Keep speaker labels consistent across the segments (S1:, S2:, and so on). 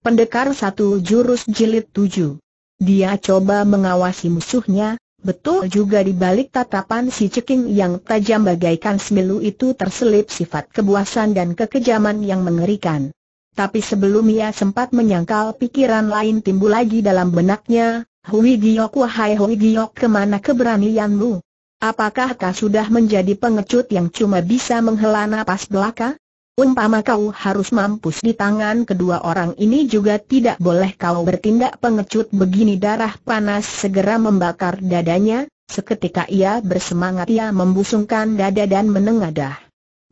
S1: Pendekar satu jurus jilid tujuh. Dia coba mengawasi musuhnya, betul juga di balik tatapan si ceking yang tajam bagaikan semilu itu terselip sifat kebuasan dan kekejaman yang mengerikan. Tapi sebelum ia sempat menyangkal pikiran lain timbul lagi dalam benaknya, Hui Giok wahai Hui Giok kemana keberanianmu? Apakah kau sudah menjadi pengecut yang cuma bisa menghela napas belaka? umpama kau harus mampus di tangan kedua orang ini juga tidak boleh kau bertindak pengecut begini darah panas segera membakar dadanya, seketika ia bersemangat ia membusungkan dada dan menengadah.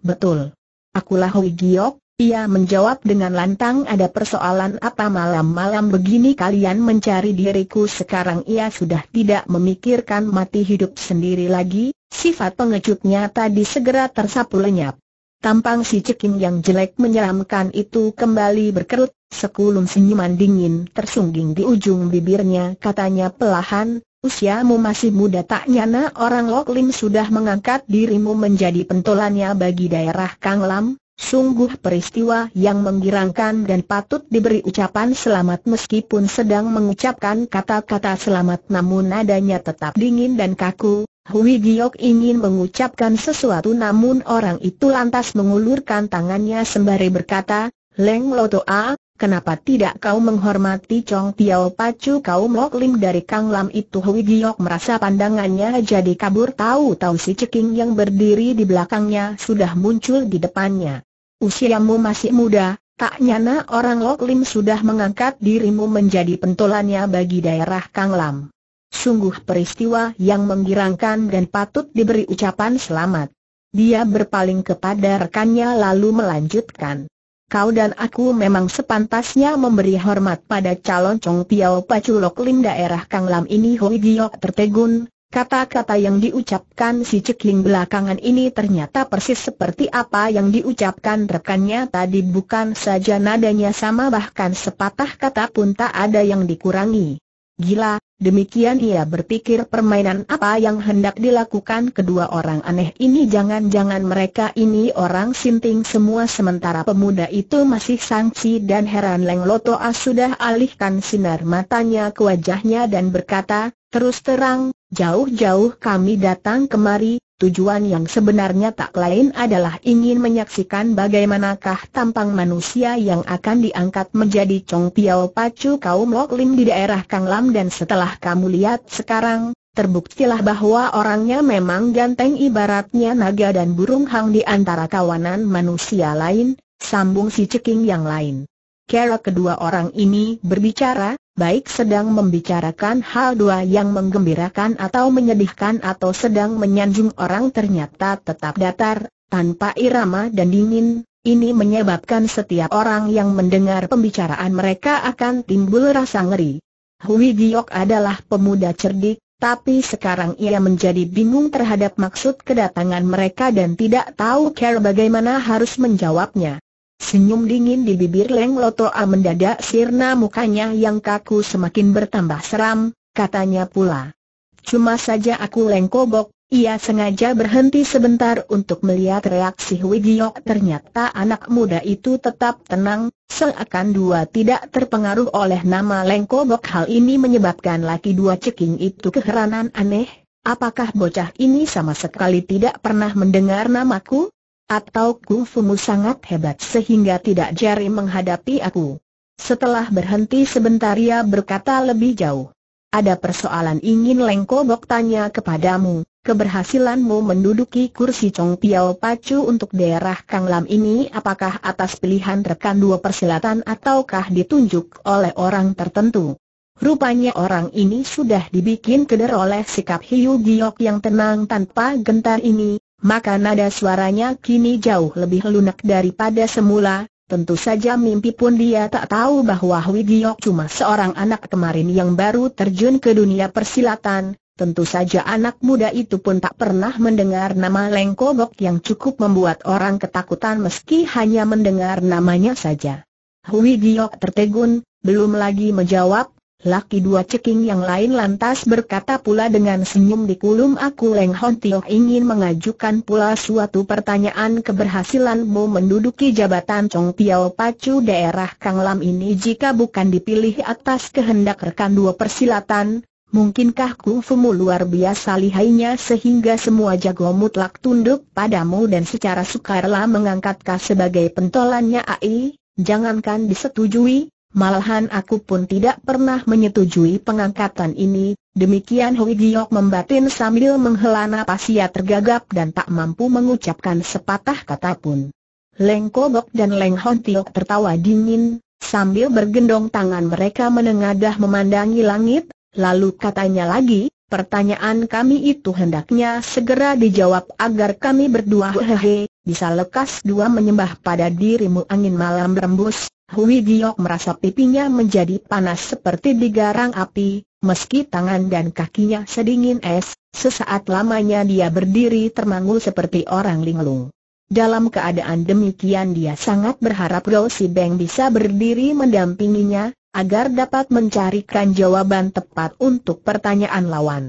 S1: Betul. Akulah Hui Giok, ia menjawab dengan lantang ada persoalan apa malam-malam begini kalian mencari diriku sekarang ia sudah tidak memikirkan mati hidup sendiri lagi, sifat pengecutnya tadi segera tersapu lenyap. Tampang si ceking yang jelek menyeramkan itu kembali berkerut, sekulum senyuman dingin tersungging di ujung bibirnya katanya pelahan, usiamu masih muda tak nyana orang Lok sudah mengangkat dirimu menjadi pentolannya bagi daerah Kang Lam, sungguh peristiwa yang menggirangkan dan patut diberi ucapan selamat meskipun sedang mengucapkan kata-kata selamat namun nadanya tetap dingin dan kaku, Hui Giok ingin mengucapkan sesuatu namun orang itu lantas mengulurkan tangannya sembari berkata, Leng Loto A, kenapa tidak kau menghormati Chong Tiao Pacu kau Lim dari Kang Lam itu Hui Giok merasa pandangannya jadi kabur tahu-tahu si ceking yang berdiri di belakangnya sudah muncul di depannya. Usiamu masih muda, tak nyana orang Lok Lim sudah mengangkat dirimu menjadi pentolannya bagi daerah Kang Lam. Sungguh peristiwa yang menggirangkan dan patut diberi ucapan selamat. Dia berpaling kepada rekannya lalu melanjutkan. Kau dan aku memang sepantasnya memberi hormat pada calon Chong Piao Paculok Lim daerah Kang Lam ini Hoi Giok tertegun, kata-kata yang diucapkan si Cekling belakangan ini ternyata persis seperti apa yang diucapkan rekannya tadi bukan saja nadanya sama bahkan sepatah kata pun tak ada yang dikurangi. Gila, demikian ia berpikir permainan apa yang hendak dilakukan kedua orang aneh ini jangan-jangan mereka ini orang sinting semua sementara pemuda itu masih sangsi dan heran Leng Lotoa sudah alihkan sinar matanya ke wajahnya dan berkata, terus terang, jauh-jauh kami datang kemari, tujuan yang sebenarnya tak lain adalah ingin menyaksikan bagaimanakah tampang manusia yang akan diangkat menjadi Chong Piao Pacu kaum Lok Lim di daerah Kang Lam dan setelah kamu lihat sekarang, terbuktilah bahwa orangnya memang ganteng ibaratnya naga dan burung hang di antara kawanan manusia lain, sambung si ceking yang lain. Kera kedua orang ini berbicara, baik sedang membicarakan hal dua yang menggembirakan atau menyedihkan atau sedang menyanjung orang ternyata tetap datar, tanpa irama dan dingin, ini menyebabkan setiap orang yang mendengar pembicaraan mereka akan timbul rasa ngeri. Hui Giok adalah pemuda cerdik, tapi sekarang ia menjadi bingung terhadap maksud kedatangan mereka dan tidak tahu care bagaimana harus menjawabnya. Senyum dingin di bibir Leng Loto A mendadak sirna mukanya yang kaku semakin bertambah seram, katanya pula. Cuma saja aku Leng Kobok, ia sengaja berhenti sebentar untuk melihat reaksi Hui ternyata anak muda itu tetap tenang, seakan dua tidak terpengaruh oleh nama Leng Kobok hal ini menyebabkan laki dua ceking itu keheranan aneh, apakah bocah ini sama sekali tidak pernah mendengar namaku? Atau mu sangat hebat sehingga tidak jari menghadapi aku. Setelah berhenti sebentar ia berkata lebih jauh. Ada persoalan ingin Lengkobok tanya kepadamu, keberhasilanmu menduduki kursi cong Piao Pacu untuk daerah Kang Lam ini apakah atas pilihan rekan dua persilatan ataukah ditunjuk oleh orang tertentu? Rupanya orang ini sudah dibikin keder oleh sikap Hiu Giok yang tenang tanpa gentar ini, maka nada suaranya kini jauh lebih lunak daripada semula, tentu saja mimpi pun dia tak tahu bahwa Wigiok cuma seorang anak kemarin yang baru terjun ke dunia persilatan, tentu saja anak muda itu pun tak pernah mendengar nama lengkobok yang cukup membuat orang ketakutan meski hanya mendengar namanya saja. Hui Giok tertegun, belum lagi menjawab, Laki dua ceking yang lain lantas berkata pula dengan senyum di kulum aku Leng Hon Tio ingin mengajukan pula suatu pertanyaan keberhasilanmu menduduki jabatan Chong Piao Pacu daerah Kang Lam ini jika bukan dipilih atas kehendak rekan dua persilatan, mungkinkah kungfumu luar biasa lihainya sehingga semua jago mutlak tunduk padamu dan secara sukarlah mengangkatkah sebagai pentolannya AI, jangankan disetujui, malahan aku pun tidak pernah menyetujui pengangkatan ini, demikian Hui Giok membatin sambil menghela napas ia tergagap dan tak mampu mengucapkan sepatah kata pun. Leng Kobok dan Leng Hon Tiok tertawa dingin, sambil bergendong tangan mereka menengadah memandangi langit, lalu katanya lagi, Pertanyaan kami itu hendaknya segera dijawab agar kami berdua hehehe, bisa lekas dua menyembah pada dirimu angin malam berembus. Hui Giok merasa pipinya menjadi panas seperti digarang api, meski tangan dan kakinya sedingin es, sesaat lamanya dia berdiri termangu seperti orang linglung. Dalam keadaan demikian dia sangat berharap Gao Si Beng bisa berdiri mendampinginya, agar dapat mencarikan jawaban tepat untuk pertanyaan lawan.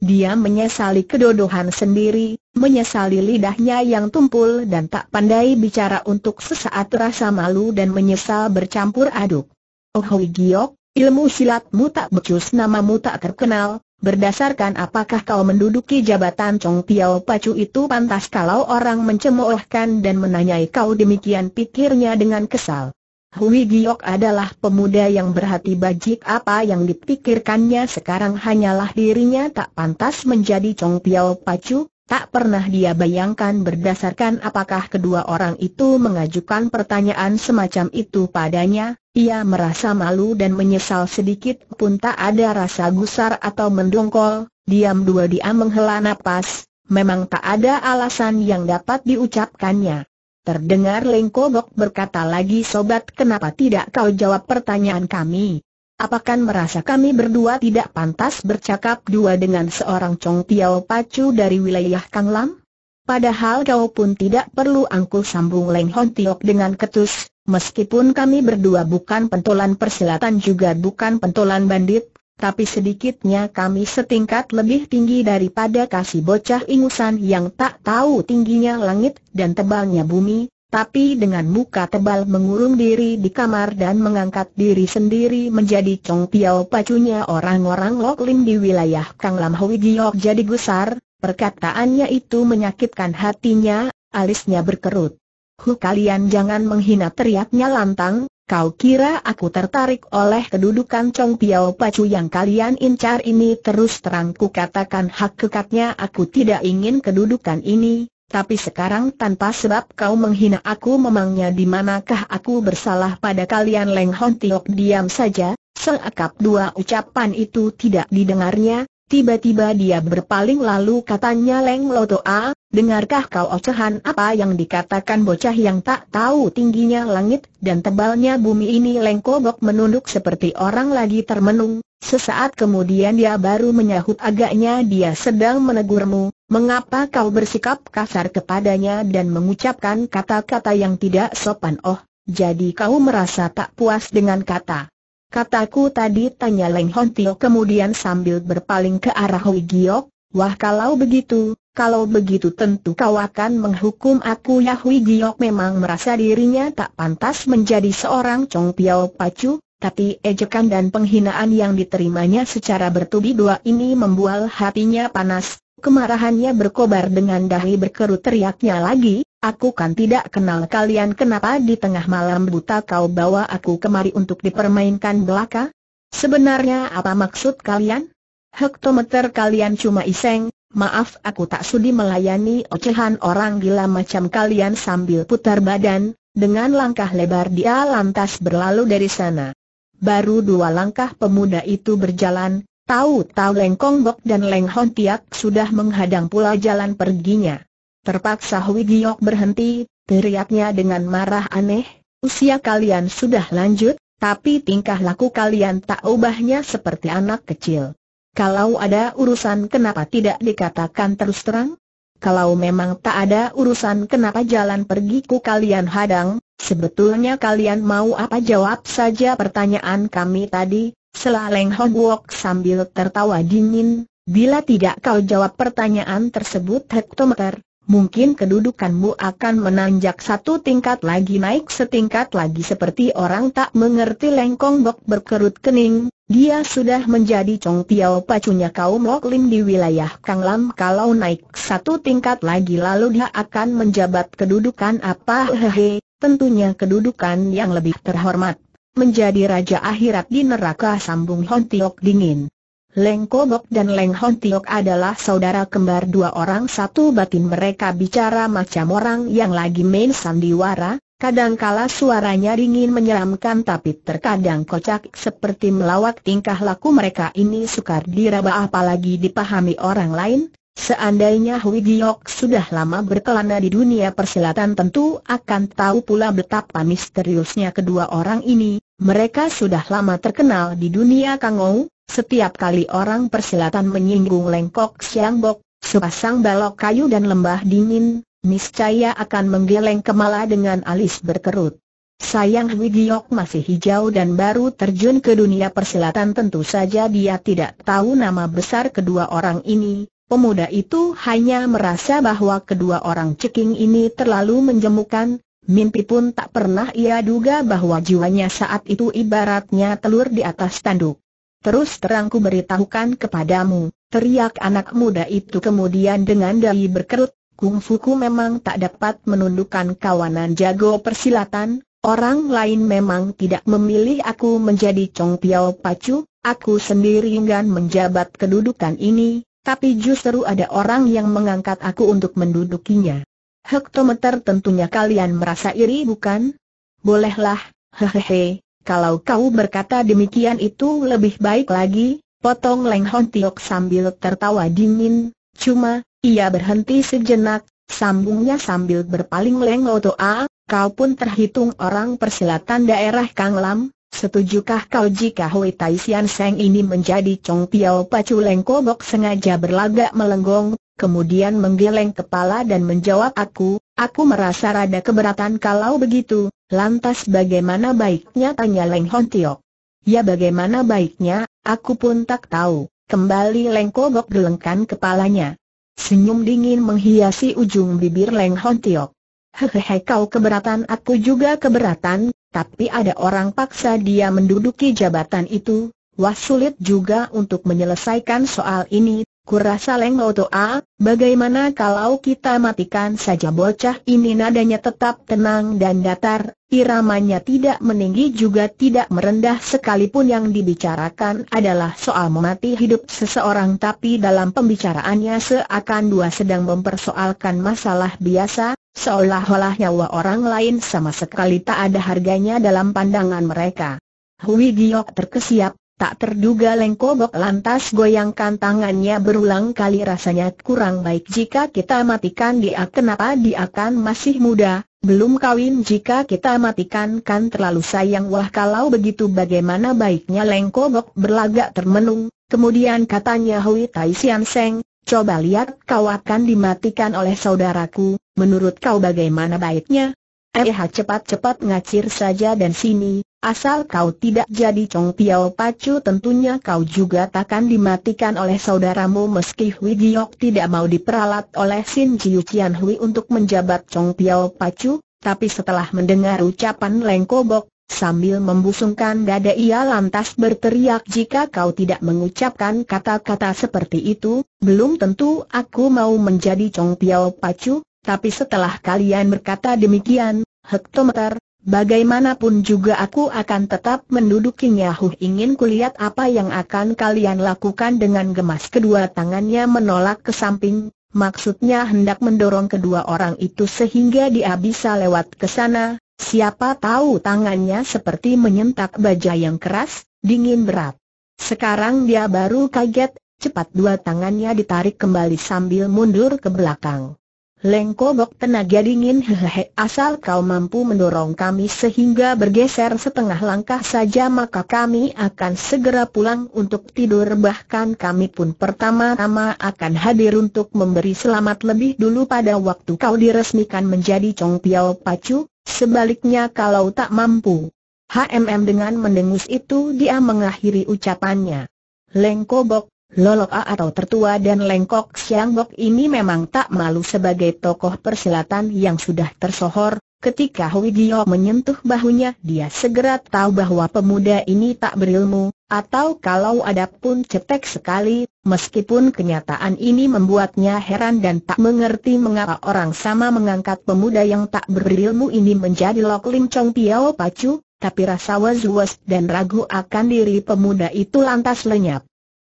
S1: Dia menyesali kedodohan sendiri, menyesali lidahnya yang tumpul dan tak pandai bicara untuk sesaat rasa malu dan menyesal bercampur aduk. Oh Hui Giok, ilmu silatmu tak becus namamu tak terkenal, berdasarkan apakah kau menduduki jabatan Chong Piao Pacu itu pantas kalau orang mencemoohkan dan menanyai kau demikian pikirnya dengan kesal. Hui Giok adalah pemuda yang berhati bajik apa yang dipikirkannya sekarang hanyalah dirinya tak pantas menjadi Chong Piao Pacu, tak pernah dia bayangkan berdasarkan apakah kedua orang itu mengajukan pertanyaan semacam itu padanya, ia merasa malu dan menyesal sedikit pun tak ada rasa gusar atau mendongkol, diam dua dia menghela napas, memang tak ada alasan yang dapat diucapkannya. Terdengar Lengkobok berkata lagi sobat kenapa tidak kau jawab pertanyaan kami? Apakah merasa kami berdua tidak pantas bercakap dua dengan seorang Chong Tiao Pacu dari wilayah Kang Lam? Padahal kau pun tidak perlu angkul sambung Leng Hon Tiok dengan ketus, meskipun kami berdua bukan pentolan persilatan juga bukan pentolan bandit, tapi sedikitnya kami setingkat lebih tinggi daripada kasih bocah ingusan yang tak tahu tingginya langit dan tebalnya bumi, tapi dengan muka tebal mengurung diri di kamar dan mengangkat diri sendiri menjadi cong Piao pacunya orang-orang loklin di wilayah Kang Lam Hui Giok jadi gusar, perkataannya itu menyakitkan hatinya, alisnya berkerut. Hu kalian jangan menghina teriaknya lantang, Kau kira aku tertarik oleh kedudukan Chong Piao Pacu yang kalian incar ini terus terang ku katakan hak kekatnya aku tidak ingin kedudukan ini, tapi sekarang tanpa sebab kau menghina aku memangnya di manakah aku bersalah pada kalian Leng Hon Tiok diam saja, seakap dua ucapan itu tidak didengarnya, Tiba-tiba dia berpaling lalu katanya Leng Lotoa, dengarkah kau ocehan apa yang dikatakan bocah yang tak tahu tingginya langit dan tebalnya bumi ini Leng Kobok menunduk seperti orang lagi termenung, sesaat kemudian dia baru menyahut agaknya dia sedang menegurmu, mengapa kau bersikap kasar kepadanya dan mengucapkan kata-kata yang tidak sopan oh, jadi kau merasa tak puas dengan kata Kataku tadi tanya Leng Hon Tio kemudian sambil berpaling ke arah Hui Giok, wah kalau begitu, kalau begitu tentu kau akan menghukum aku ya Hui Giok memang merasa dirinya tak pantas menjadi seorang Chong Piao Pacu, tapi ejekan dan penghinaan yang diterimanya secara bertubi dua ini membual hatinya panas, kemarahannya berkobar dengan dahi berkerut teriaknya lagi, Aku kan tidak kenal kalian kenapa di tengah malam buta kau bawa aku kemari untuk dipermainkan belaka? Sebenarnya apa maksud kalian? Hektometer kalian cuma iseng, maaf aku tak sudi melayani ocehan orang gila macam kalian sambil putar badan, dengan langkah lebar dia lantas berlalu dari sana. Baru dua langkah pemuda itu berjalan, tahu-tahu Leng Bok dan Leng Tiak sudah menghadang pula jalan perginya. Terpaksa Hui Giok berhenti, teriaknya dengan marah aneh, usia kalian sudah lanjut, tapi tingkah laku kalian tak ubahnya seperti anak kecil. Kalau ada urusan kenapa tidak dikatakan terus terang? Kalau memang tak ada urusan kenapa jalan pergiku kalian hadang, sebetulnya kalian mau apa jawab saja pertanyaan kami tadi, Selaleng Hon Wok sambil tertawa dingin, bila tidak kau jawab pertanyaan tersebut hektometer, mungkin kedudukanmu akan menanjak satu tingkat lagi naik setingkat lagi seperti orang tak mengerti lengkong bok berkerut kening, dia sudah menjadi cong Piao pacunya kaum Lok Lim di wilayah Kang Lam kalau naik satu tingkat lagi lalu dia akan menjabat kedudukan apa hehe, tentunya kedudukan yang lebih terhormat menjadi raja akhirat di neraka sambung Hontiok dingin. Leng Kobok dan Leng Hon Tiok adalah saudara kembar dua orang satu batin mereka bicara macam orang yang lagi main sandiwara, kadangkala suaranya dingin menyeramkan tapi terkadang kocak seperti melawak tingkah laku mereka ini sukar diraba apalagi dipahami orang lain. Seandainya Hui Giok sudah lama berkelana di dunia persilatan tentu akan tahu pula betapa misteriusnya kedua orang ini, mereka sudah lama terkenal di dunia Kangou, setiap kali orang persilatan menyinggung lengkok siang sepasang balok kayu dan lembah dingin, niscaya akan menggeleng kepala dengan alis berkerut. Sayang Hui masih hijau dan baru terjun ke dunia persilatan tentu saja dia tidak tahu nama besar kedua orang ini, pemuda itu hanya merasa bahwa kedua orang ceking ini terlalu menjemukan, Mimpi pun tak pernah ia duga bahwa jiwanya saat itu ibaratnya telur di atas tanduk. Terus terangku beritahukan kepadamu, teriak anak muda itu kemudian dengan dahi berkerut, kungfuku memang tak dapat menundukkan kawanan jago persilatan, orang lain memang tidak memilih aku menjadi Chong Piao Pacu, aku sendiri enggan menjabat kedudukan ini, tapi justru ada orang yang mengangkat aku untuk mendudukinya. Hektometer tentunya kalian merasa iri bukan? Bolehlah, hehehe, kalau kau berkata demikian itu lebih baik lagi, potong Leng Hon Tiok sambil tertawa dingin, cuma, ia berhenti sejenak, sambungnya sambil berpaling Leng Otoa, kau pun terhitung orang persilatan daerah Kang Lam, Setujukah kau jika Hui Tai Sian Seng ini menjadi Chong Piao Pacu Kobok sengaja berlagak melenggong, kemudian menggeleng kepala dan menjawab aku, aku merasa rada keberatan kalau begitu, lantas bagaimana baiknya tanya Leng Hon Tiok. Ya bagaimana baiknya, aku pun tak tahu, kembali Leng Kogok gelengkan kepalanya. Senyum dingin menghiasi ujung bibir Leng Hon Tiok. Hehehe kau keberatan aku juga keberatan, tapi ada orang paksa dia menduduki jabatan itu, wah sulit juga untuk menyelesaikan soal ini, Kurasa Leng Toa, bagaimana kalau kita matikan saja bocah ini nadanya tetap tenang dan datar, iramanya tidak meninggi juga tidak merendah sekalipun yang dibicarakan adalah soal mati hidup seseorang tapi dalam pembicaraannya seakan dua sedang mempersoalkan masalah biasa, seolah-olah nyawa orang lain sama sekali tak ada harganya dalam pandangan mereka. Hui Giok terkesiap, Tak terduga Lengkobok lantas goyangkan tangannya berulang kali rasanya kurang baik jika kita matikan dia kenapa dia kan masih muda, belum kawin jika kita matikan kan terlalu sayang wah kalau begitu bagaimana baiknya Lengkobok berlagak termenung, kemudian katanya Hui Tai Sian Seng, coba lihat kau akan dimatikan oleh saudaraku, menurut kau bagaimana baiknya? Eh cepat-cepat ngacir saja dan sini, asal kau tidak jadi cong Piao Pacu tentunya kau juga takkan dimatikan oleh saudaramu meski Hui Giok tidak mau diperalat oleh Sin Jiu Qian Hui untuk menjabat cong Piao Pacu, tapi setelah mendengar ucapan Leng Kobok, Sambil membusungkan dada ia lantas berteriak jika kau tidak mengucapkan kata-kata seperti itu, belum tentu aku mau menjadi cong Piao Pacu, tapi setelah kalian berkata demikian, hektometer, bagaimanapun juga aku akan tetap mendudukinya Huh ingin kulihat apa yang akan kalian lakukan dengan gemas kedua tangannya menolak ke samping, maksudnya hendak mendorong kedua orang itu sehingga dia bisa lewat ke sana, siapa tahu tangannya seperti menyentak baja yang keras, dingin berat. Sekarang dia baru kaget, cepat dua tangannya ditarik kembali sambil mundur ke belakang. Lengkobok bok tenaga dingin hehehe asal kau mampu mendorong kami sehingga bergeser setengah langkah saja maka kami akan segera pulang untuk tidur bahkan kami pun pertama-tama akan hadir untuk memberi selamat lebih dulu pada waktu kau diresmikan menjadi Chong Piao Pacu, sebaliknya kalau tak mampu. HMM dengan mendengus itu dia mengakhiri ucapannya. Lengkobok bok, Lolok A atau tertua dan Lengkok Siangbok ini memang tak malu sebagai tokoh persilatan yang sudah tersohor, ketika Hui Gio menyentuh bahunya dia segera tahu bahwa pemuda ini tak berilmu, atau kalau ada pun cetek sekali, meskipun kenyataan ini membuatnya heran dan tak mengerti mengapa orang sama mengangkat pemuda yang tak berilmu ini menjadi Lok Lim Chong Piao Pacu, tapi rasa was-was dan ragu akan diri pemuda itu lantas lenyap.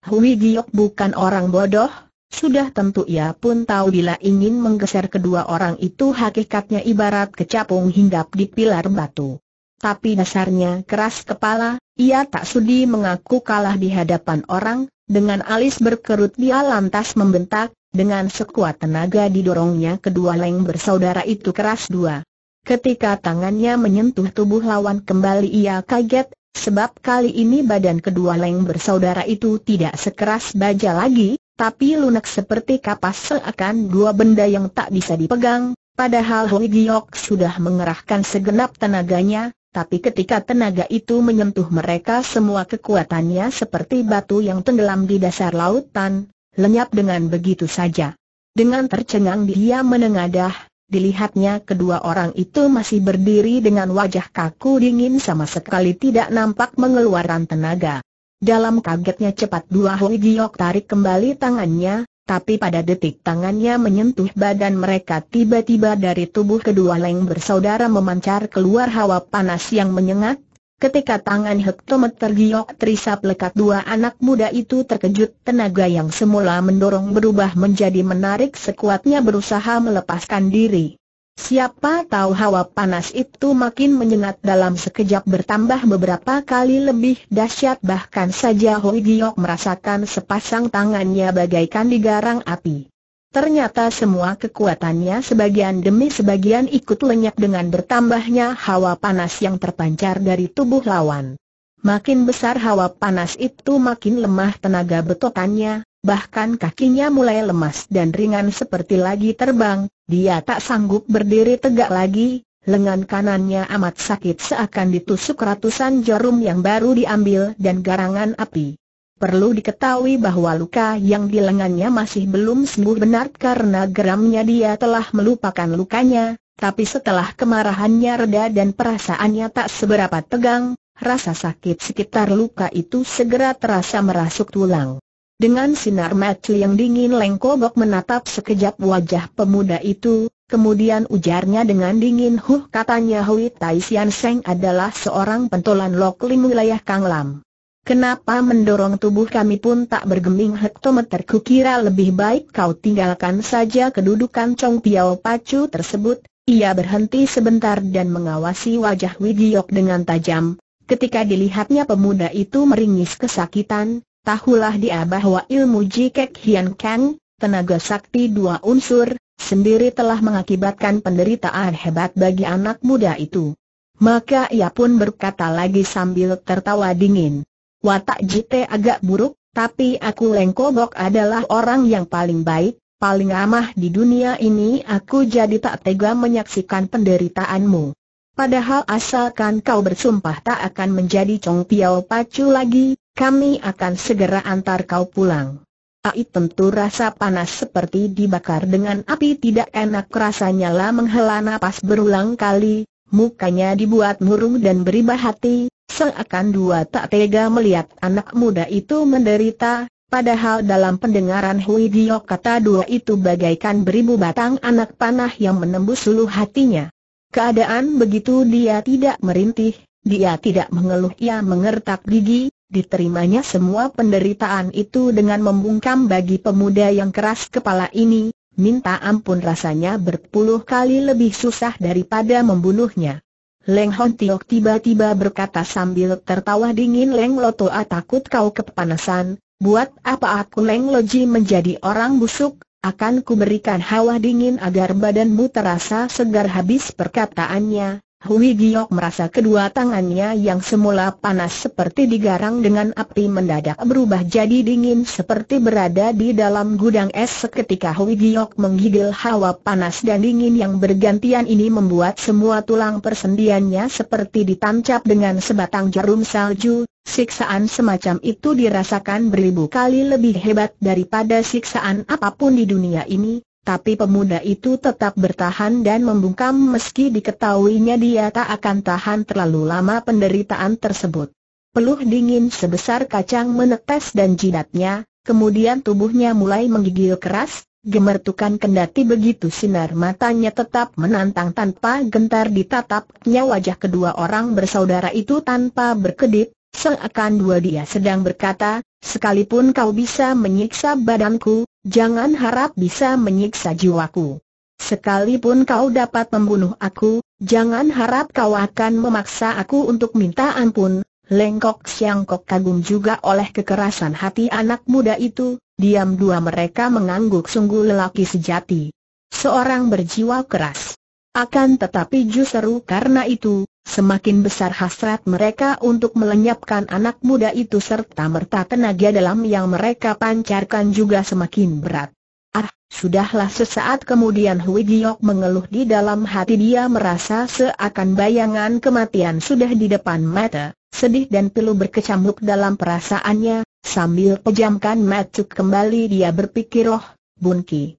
S1: Hui Giok bukan orang bodoh, sudah tentu ia pun tahu bila ingin menggeser kedua orang itu hakikatnya ibarat kecapung hinggap di pilar batu. Tapi dasarnya keras kepala, ia tak sudi mengaku kalah di hadapan orang, dengan alis berkerut dia lantas membentak, dengan sekuat tenaga didorongnya kedua leng bersaudara itu keras dua. Ketika tangannya menyentuh tubuh lawan kembali ia kaget, Sebab kali ini badan kedua Leng bersaudara itu tidak sekeras baja lagi, tapi lunak seperti kapas seakan dua benda yang tak bisa dipegang, padahal Hoi Giok sudah mengerahkan segenap tenaganya, tapi ketika tenaga itu menyentuh mereka semua kekuatannya seperti batu yang tenggelam di dasar lautan, lenyap dengan begitu saja. Dengan tercengang dia menengadah, Dilihatnya kedua orang itu masih berdiri dengan wajah kaku dingin sama sekali tidak nampak mengeluarkan tenaga. Dalam kagetnya cepat dua Hui Giok tarik kembali tangannya, tapi pada detik tangannya menyentuh badan mereka tiba-tiba dari tubuh kedua Leng bersaudara memancar keluar hawa panas yang menyengat, Ketika tangan hektometer giok terisap lekat dua anak muda itu terkejut tenaga yang semula mendorong berubah menjadi menarik sekuatnya berusaha melepaskan diri. Siapa tahu hawa panas itu makin menyengat dalam sekejap bertambah beberapa kali lebih dahsyat bahkan saja Hoi Giok merasakan sepasang tangannya bagaikan digarang api. Ternyata semua kekuatannya sebagian demi sebagian ikut lenyap dengan bertambahnya hawa panas yang terpancar dari tubuh lawan. Makin besar hawa panas itu makin lemah tenaga betokannya, bahkan kakinya mulai lemas dan ringan seperti lagi terbang, dia tak sanggup berdiri tegak lagi, lengan kanannya amat sakit seakan ditusuk ratusan jarum yang baru diambil dan garangan api. Perlu diketahui bahwa luka yang di lengannya masih belum sembuh benar karena geramnya dia telah melupakan lukanya, tapi setelah kemarahannya reda dan perasaannya tak seberapa tegang, rasa sakit sekitar luka itu segera terasa merasuk tulang. Dengan sinar mata yang dingin Lengkobok menatap sekejap wajah pemuda itu, kemudian ujarnya dengan dingin Huh katanya Hui Tai Sian Seng adalah seorang pentolan lokal wilayah Kanglam. Kenapa mendorong tubuh kami pun tak bergeming hektometer kukira lebih baik kau tinggalkan saja kedudukan Chong Piao Pacu tersebut. Ia berhenti sebentar dan mengawasi wajah Wigiok dengan tajam. Ketika dilihatnya pemuda itu meringis kesakitan, tahulah dia bahwa ilmu Jikek Hian Kang, tenaga sakti dua unsur, sendiri telah mengakibatkan penderitaan hebat bagi anak muda itu. Maka ia pun berkata lagi sambil tertawa dingin. Watak Jite agak buruk, tapi aku Lengkobok adalah orang yang paling baik, paling ramah di dunia ini aku jadi tak tega menyaksikan penderitaanmu. Padahal asalkan kau bersumpah tak akan menjadi Chong Piao Pacu lagi, kami akan segera antar kau pulang. Ai tentu rasa panas seperti dibakar dengan api tidak enak rasanya lah menghela napas berulang kali, mukanya dibuat murung dan beribah hati, akan dua tak tega melihat anak muda itu menderita, padahal dalam pendengaran Hui Dio kata dua itu bagaikan beribu batang anak panah yang menembus seluruh hatinya. Keadaan begitu dia tidak merintih, dia tidak mengeluh ia mengertak gigi, diterimanya semua penderitaan itu dengan membungkam bagi pemuda yang keras kepala ini, minta ampun rasanya berpuluh kali lebih susah daripada membunuhnya. Leng Hon Tiok tiba-tiba berkata sambil tertawa dingin Leng Lotoa takut kau kepanasan, buat apa aku Leng Loji menjadi orang busuk, akan kuberikan hawa dingin agar badanmu terasa segar habis perkataannya, Hui Giok merasa kedua tangannya yang semula panas seperti digarang dengan api mendadak berubah jadi dingin seperti berada di dalam gudang es seketika Hui Giok menggigil hawa panas dan dingin yang bergantian ini membuat semua tulang persendiannya seperti ditancap dengan sebatang jarum salju, siksaan semacam itu dirasakan beribu kali lebih hebat daripada siksaan apapun di dunia ini, tapi pemuda itu tetap bertahan dan membungkam meski diketahuinya dia tak akan tahan terlalu lama penderitaan tersebut. Peluh dingin sebesar kacang menetes dan jidatnya, kemudian tubuhnya mulai menggigil keras, gemertukan kendati begitu sinar matanya tetap menantang tanpa gentar ditatapnya wajah kedua orang bersaudara itu tanpa berkedip, seakan dua dia sedang berkata, Sekalipun kau bisa menyiksa badanku, jangan harap bisa menyiksa jiwaku. Sekalipun kau dapat membunuh aku, jangan harap kau akan memaksa aku untuk minta ampun. Lengkok Siangkok kagum juga oleh kekerasan hati anak muda itu, diam dua mereka mengangguk sungguh lelaki sejati. Seorang berjiwa keras. Akan tetapi justru karena itu, Semakin besar hasrat mereka untuk melenyapkan anak muda itu serta merta tenaga dalam yang mereka pancarkan juga semakin berat. Ah, sudahlah sesaat kemudian Hui Giok mengeluh di dalam hati dia merasa seakan bayangan kematian sudah di depan mata, sedih dan pilu berkecamuk dalam perasaannya, sambil pejamkan mata kembali dia berpikir oh, Bunki.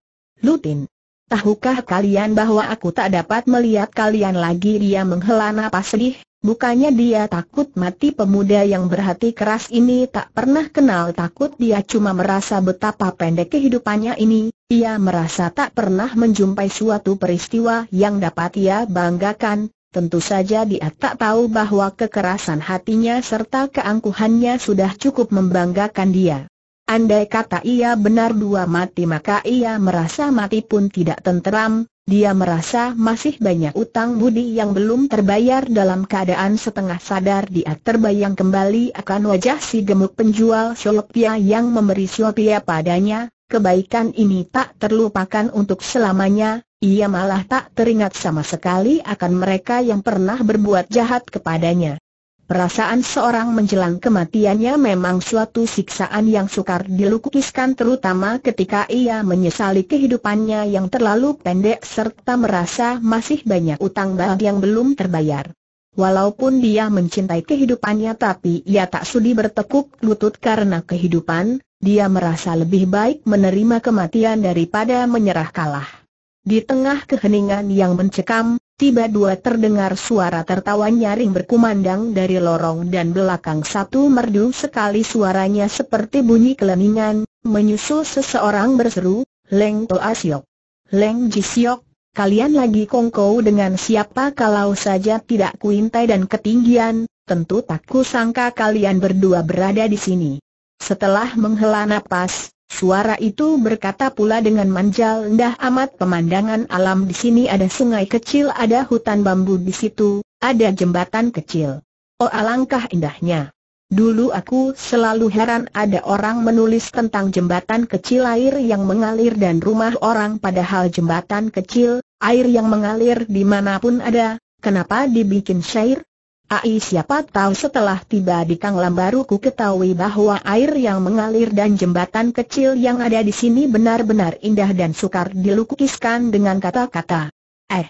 S1: Lutin, Tahukah kalian bahwa aku tak dapat melihat kalian lagi dia menghela napas sedih, bukannya dia takut mati pemuda yang berhati keras ini tak pernah kenal takut dia cuma merasa betapa pendek kehidupannya ini, ia merasa tak pernah menjumpai suatu peristiwa yang dapat ia banggakan, tentu saja dia tak tahu bahwa kekerasan hatinya serta keangkuhannya sudah cukup membanggakan dia. Andai kata ia benar dua mati maka ia merasa mati pun tidak tenteram, dia merasa masih banyak utang budi yang belum terbayar dalam keadaan setengah sadar dia terbayang kembali akan wajah si gemuk penjual sholopia yang memberi sholopia padanya, kebaikan ini tak terlupakan untuk selamanya, ia malah tak teringat sama sekali akan mereka yang pernah berbuat jahat kepadanya. Perasaan seorang menjelang kematiannya memang suatu siksaan yang sukar dilukiskan terutama ketika ia menyesali kehidupannya yang terlalu pendek serta merasa masih banyak utang bal yang belum terbayar. Walaupun dia mencintai kehidupannya tapi ia tak sudi bertekuk lutut karena kehidupan, dia merasa lebih baik menerima kematian daripada menyerah kalah. Di tengah keheningan yang mencekam, tiba dua terdengar suara tertawa nyaring berkumandang dari lorong dan belakang satu merdu sekali suaranya seperti bunyi keleningan, menyusul seseorang berseru, Leng Toa Siok. Leng Ji kalian lagi kongkow dengan siapa kalau saja tidak kuintai dan ketinggian, tentu tak kusangka kalian berdua berada di sini. Setelah menghela napas, Suara itu berkata pula dengan manjal dah amat pemandangan alam di sini ada sungai kecil ada hutan bambu di situ, ada jembatan kecil. Oh alangkah indahnya. Dulu aku selalu heran ada orang menulis tentang jembatan kecil air yang mengalir dan rumah orang padahal jembatan kecil, air yang mengalir dimanapun ada, kenapa dibikin syair? Ai siapa tahu setelah tiba di Kanglam baru ku ketahui bahwa air yang mengalir dan jembatan kecil yang ada di sini benar-benar indah dan sukar dilukiskan dengan kata-kata. Eh,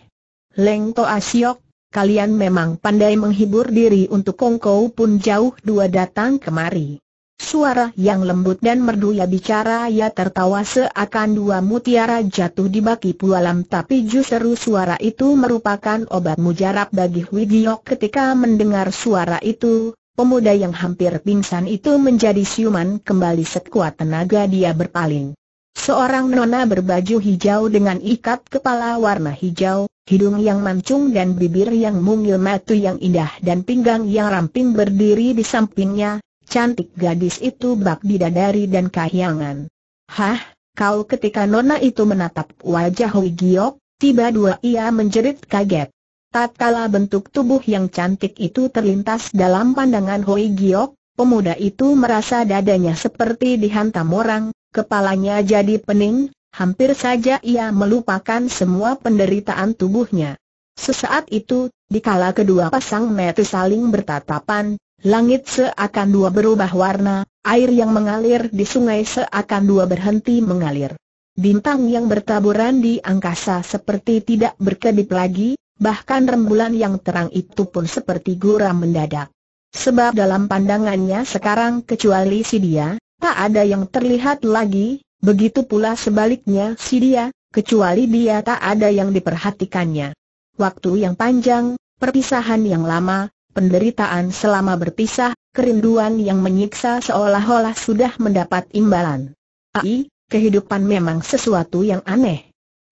S1: Leng Toa Siok, kalian memang pandai menghibur diri untuk kongkou pun jauh dua datang kemari. Suara yang lembut dan merdu ya bicara ya tertawa seakan dua mutiara jatuh di baki pualam tapi justru suara itu merupakan obat mujarab bagi Wigiok ketika mendengar suara itu, pemuda yang hampir pingsan itu menjadi siuman kembali sekuat tenaga dia berpaling. Seorang nona berbaju hijau dengan ikat kepala warna hijau, hidung yang mancung dan bibir yang mungil matu yang indah dan pinggang yang ramping berdiri di sampingnya, Cantik gadis itu bak bidadari dan kahyangan. Hah, kau ketika nona itu menatap wajah Hui Giok, tiba dua ia menjerit kaget. Tatkala bentuk tubuh yang cantik itu terlintas dalam pandangan Hui Giok, pemuda itu merasa dadanya seperti dihantam orang, kepalanya jadi pening, hampir saja ia melupakan semua penderitaan tubuhnya. Sesaat itu, dikala kedua pasang mata saling bertatapan, Langit seakan dua berubah warna, air yang mengalir di sungai seakan dua berhenti mengalir. Bintang yang bertaburan di angkasa seperti tidak berkedip lagi, bahkan rembulan yang terang itu pun seperti guram mendadak. Sebab dalam pandangannya sekarang kecuali si dia, tak ada yang terlihat lagi, begitu pula sebaliknya si dia, kecuali dia tak ada yang diperhatikannya. Waktu yang panjang, perpisahan yang lama, penderitaan selama berpisah, kerinduan yang menyiksa seolah-olah sudah mendapat imbalan. Ai, kehidupan memang sesuatu yang aneh.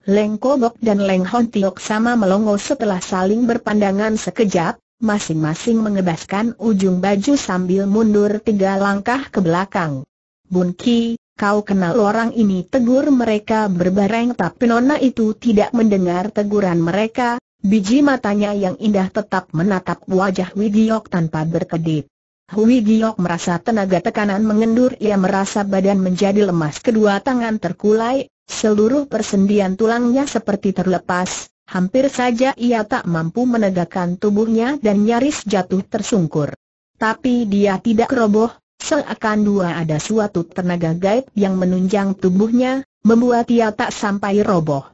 S1: Leng Kobok dan Leng Hon Tiok sama melongo setelah saling berpandangan sekejap, masing-masing mengebaskan ujung baju sambil mundur tiga langkah ke belakang. Bun Ki, kau kenal orang ini tegur mereka berbareng tapi Nona itu tidak mendengar teguran mereka, Biji matanya yang indah tetap menatap wajah Wigiok tanpa berkedip. Hui merasa tenaga tekanan mengendur ia merasa badan menjadi lemas kedua tangan terkulai, seluruh persendian tulangnya seperti terlepas, hampir saja ia tak mampu menegakkan tubuhnya dan nyaris jatuh tersungkur. Tapi dia tidak roboh, seakan dua ada suatu tenaga gaib yang menunjang tubuhnya, membuat ia tak sampai roboh.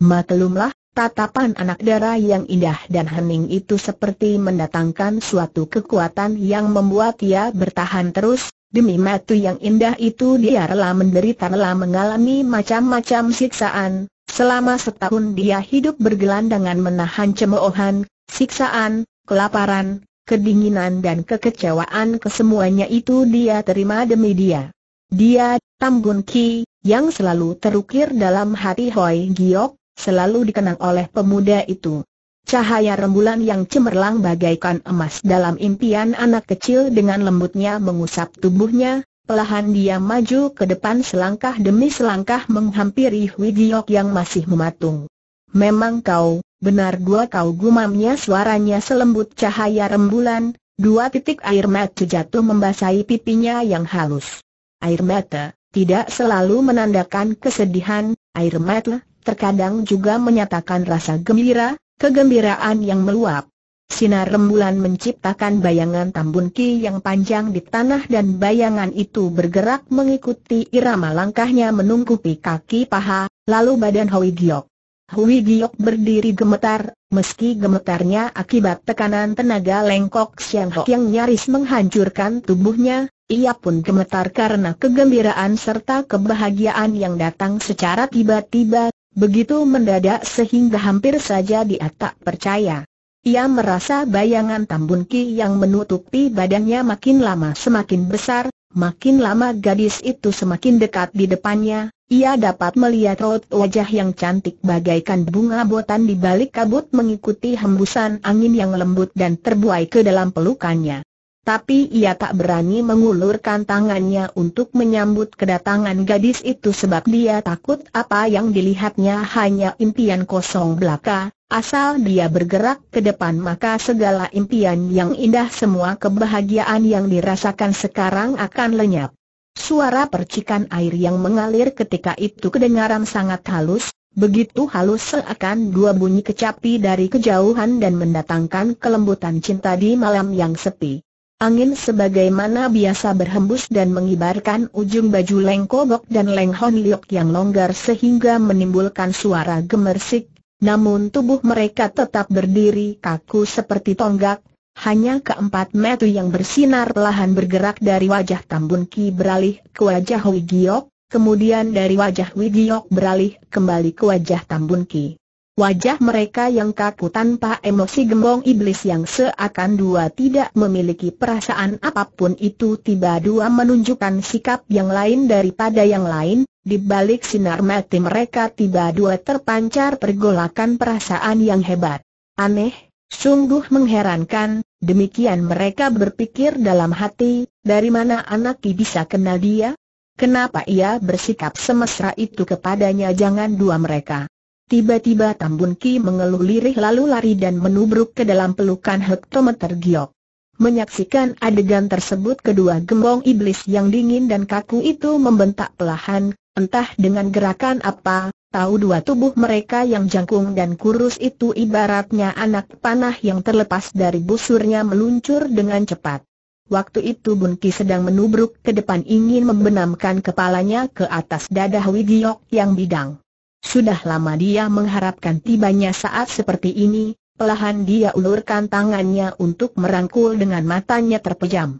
S1: Maklumlah, Tatapan anak dara yang indah dan hening itu seperti mendatangkan suatu kekuatan yang membuat ia bertahan terus, demi matu yang indah itu dia rela menderita rela mengalami macam-macam siksaan, selama setahun dia hidup bergelandangan menahan cemoohan, siksaan, kelaparan, kedinginan dan kekecewaan kesemuanya itu dia terima demi dia. Dia, Tambun Ki, yang selalu terukir dalam hati Hoi Giok, selalu dikenang oleh pemuda itu. Cahaya rembulan yang cemerlang bagaikan emas dalam impian anak kecil dengan lembutnya mengusap tubuhnya, Pelahan dia maju ke depan selangkah demi selangkah menghampiri Huijiok yang masih mematung. Memang kau, benar dua kau gumamnya suaranya selembut cahaya rembulan, dua titik air mata jatuh membasahi pipinya yang halus. Air mata, tidak selalu menandakan kesedihan, air mata, terkadang juga menyatakan rasa gembira, kegembiraan yang meluap. Sinar rembulan menciptakan bayangan Tambun Ki yang panjang di tanah dan bayangan itu bergerak mengikuti irama langkahnya menungkupi kaki paha, lalu badan Hui Giok. Hui Giok berdiri gemetar, meski gemetarnya akibat tekanan tenaga lengkok Siang Hok yang nyaris menghancurkan tubuhnya, ia pun gemetar karena kegembiraan serta kebahagiaan yang datang secara tiba-tiba Begitu mendadak sehingga hampir saja dia tak percaya. Ia merasa bayangan Tambun Ki yang menutupi badannya makin lama semakin besar, makin lama gadis itu semakin dekat di depannya, ia dapat melihat raut wajah yang cantik bagaikan bunga botan di balik kabut mengikuti hembusan angin yang lembut dan terbuai ke dalam pelukannya tapi ia tak berani mengulurkan tangannya untuk menyambut kedatangan gadis itu sebab dia takut apa yang dilihatnya hanya impian kosong belaka, asal dia bergerak ke depan maka segala impian yang indah semua kebahagiaan yang dirasakan sekarang akan lenyap. Suara percikan air yang mengalir ketika itu kedengaran sangat halus, Begitu halus seakan dua bunyi kecapi dari kejauhan dan mendatangkan kelembutan cinta di malam yang sepi. Angin sebagaimana biasa berhembus dan mengibarkan ujung baju Leng dan Leng Hon Liok yang longgar sehingga menimbulkan suara gemersik, namun tubuh mereka tetap berdiri kaku seperti tonggak, hanya keempat metu yang bersinar perlahan bergerak dari wajah Tambun Ki beralih ke wajah Wigiok, kemudian dari wajah Wigiok beralih kembali ke wajah Tambun Ki. Wajah mereka yang kaku tanpa emosi gembong iblis yang seakan dua tidak memiliki perasaan apapun itu tiba dua menunjukkan sikap yang lain daripada yang lain, di balik sinar mati mereka tiba dua terpancar pergolakan perasaan yang hebat. Aneh, sungguh mengherankan, demikian mereka berpikir dalam hati, dari mana anak bisa kenal dia? Kenapa ia bersikap semesra itu kepadanya jangan dua mereka? Tiba-tiba Tambun Ki mengeluh lirih lalu lari dan menubruk ke dalam pelukan hektometer giok. Menyaksikan adegan tersebut kedua gembong iblis yang dingin dan kaku itu membentak pelahan, entah dengan gerakan apa, tahu dua tubuh mereka yang jangkung dan kurus itu ibaratnya anak panah yang terlepas dari busurnya meluncur dengan cepat. Waktu itu Bunki sedang menubruk ke depan ingin membenamkan kepalanya ke atas dada Widiok yang bidang. Sudah lama dia mengharapkan tibanya saat seperti ini, Pelan dia ulurkan tangannya untuk merangkul dengan matanya terpejam.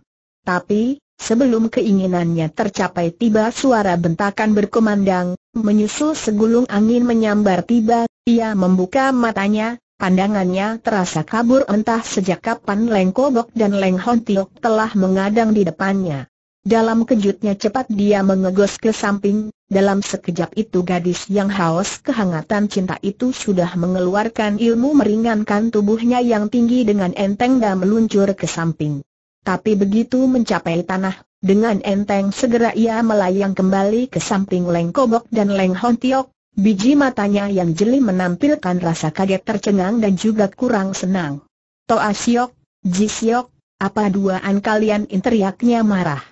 S1: Tapi, sebelum keinginannya tercapai tiba suara bentakan berkumandang, menyusul segulung angin menyambar tiba, ia membuka matanya, pandangannya terasa kabur entah sejak kapan Leng Kobok dan Leng Hon telah mengadang di depannya. Dalam kejutnya cepat dia mengegos ke samping, dalam sekejap itu gadis yang haus kehangatan cinta itu sudah mengeluarkan ilmu meringankan tubuhnya yang tinggi dengan enteng dan meluncur ke samping. Tapi begitu mencapai tanah, dengan enteng segera ia melayang kembali ke samping Leng Kobok dan Leng Hon Tiok, biji matanya yang jeli menampilkan rasa kaget tercengang dan juga kurang senang. Toa Siok, Ji Siok, apa duaan kalian interiaknya marah.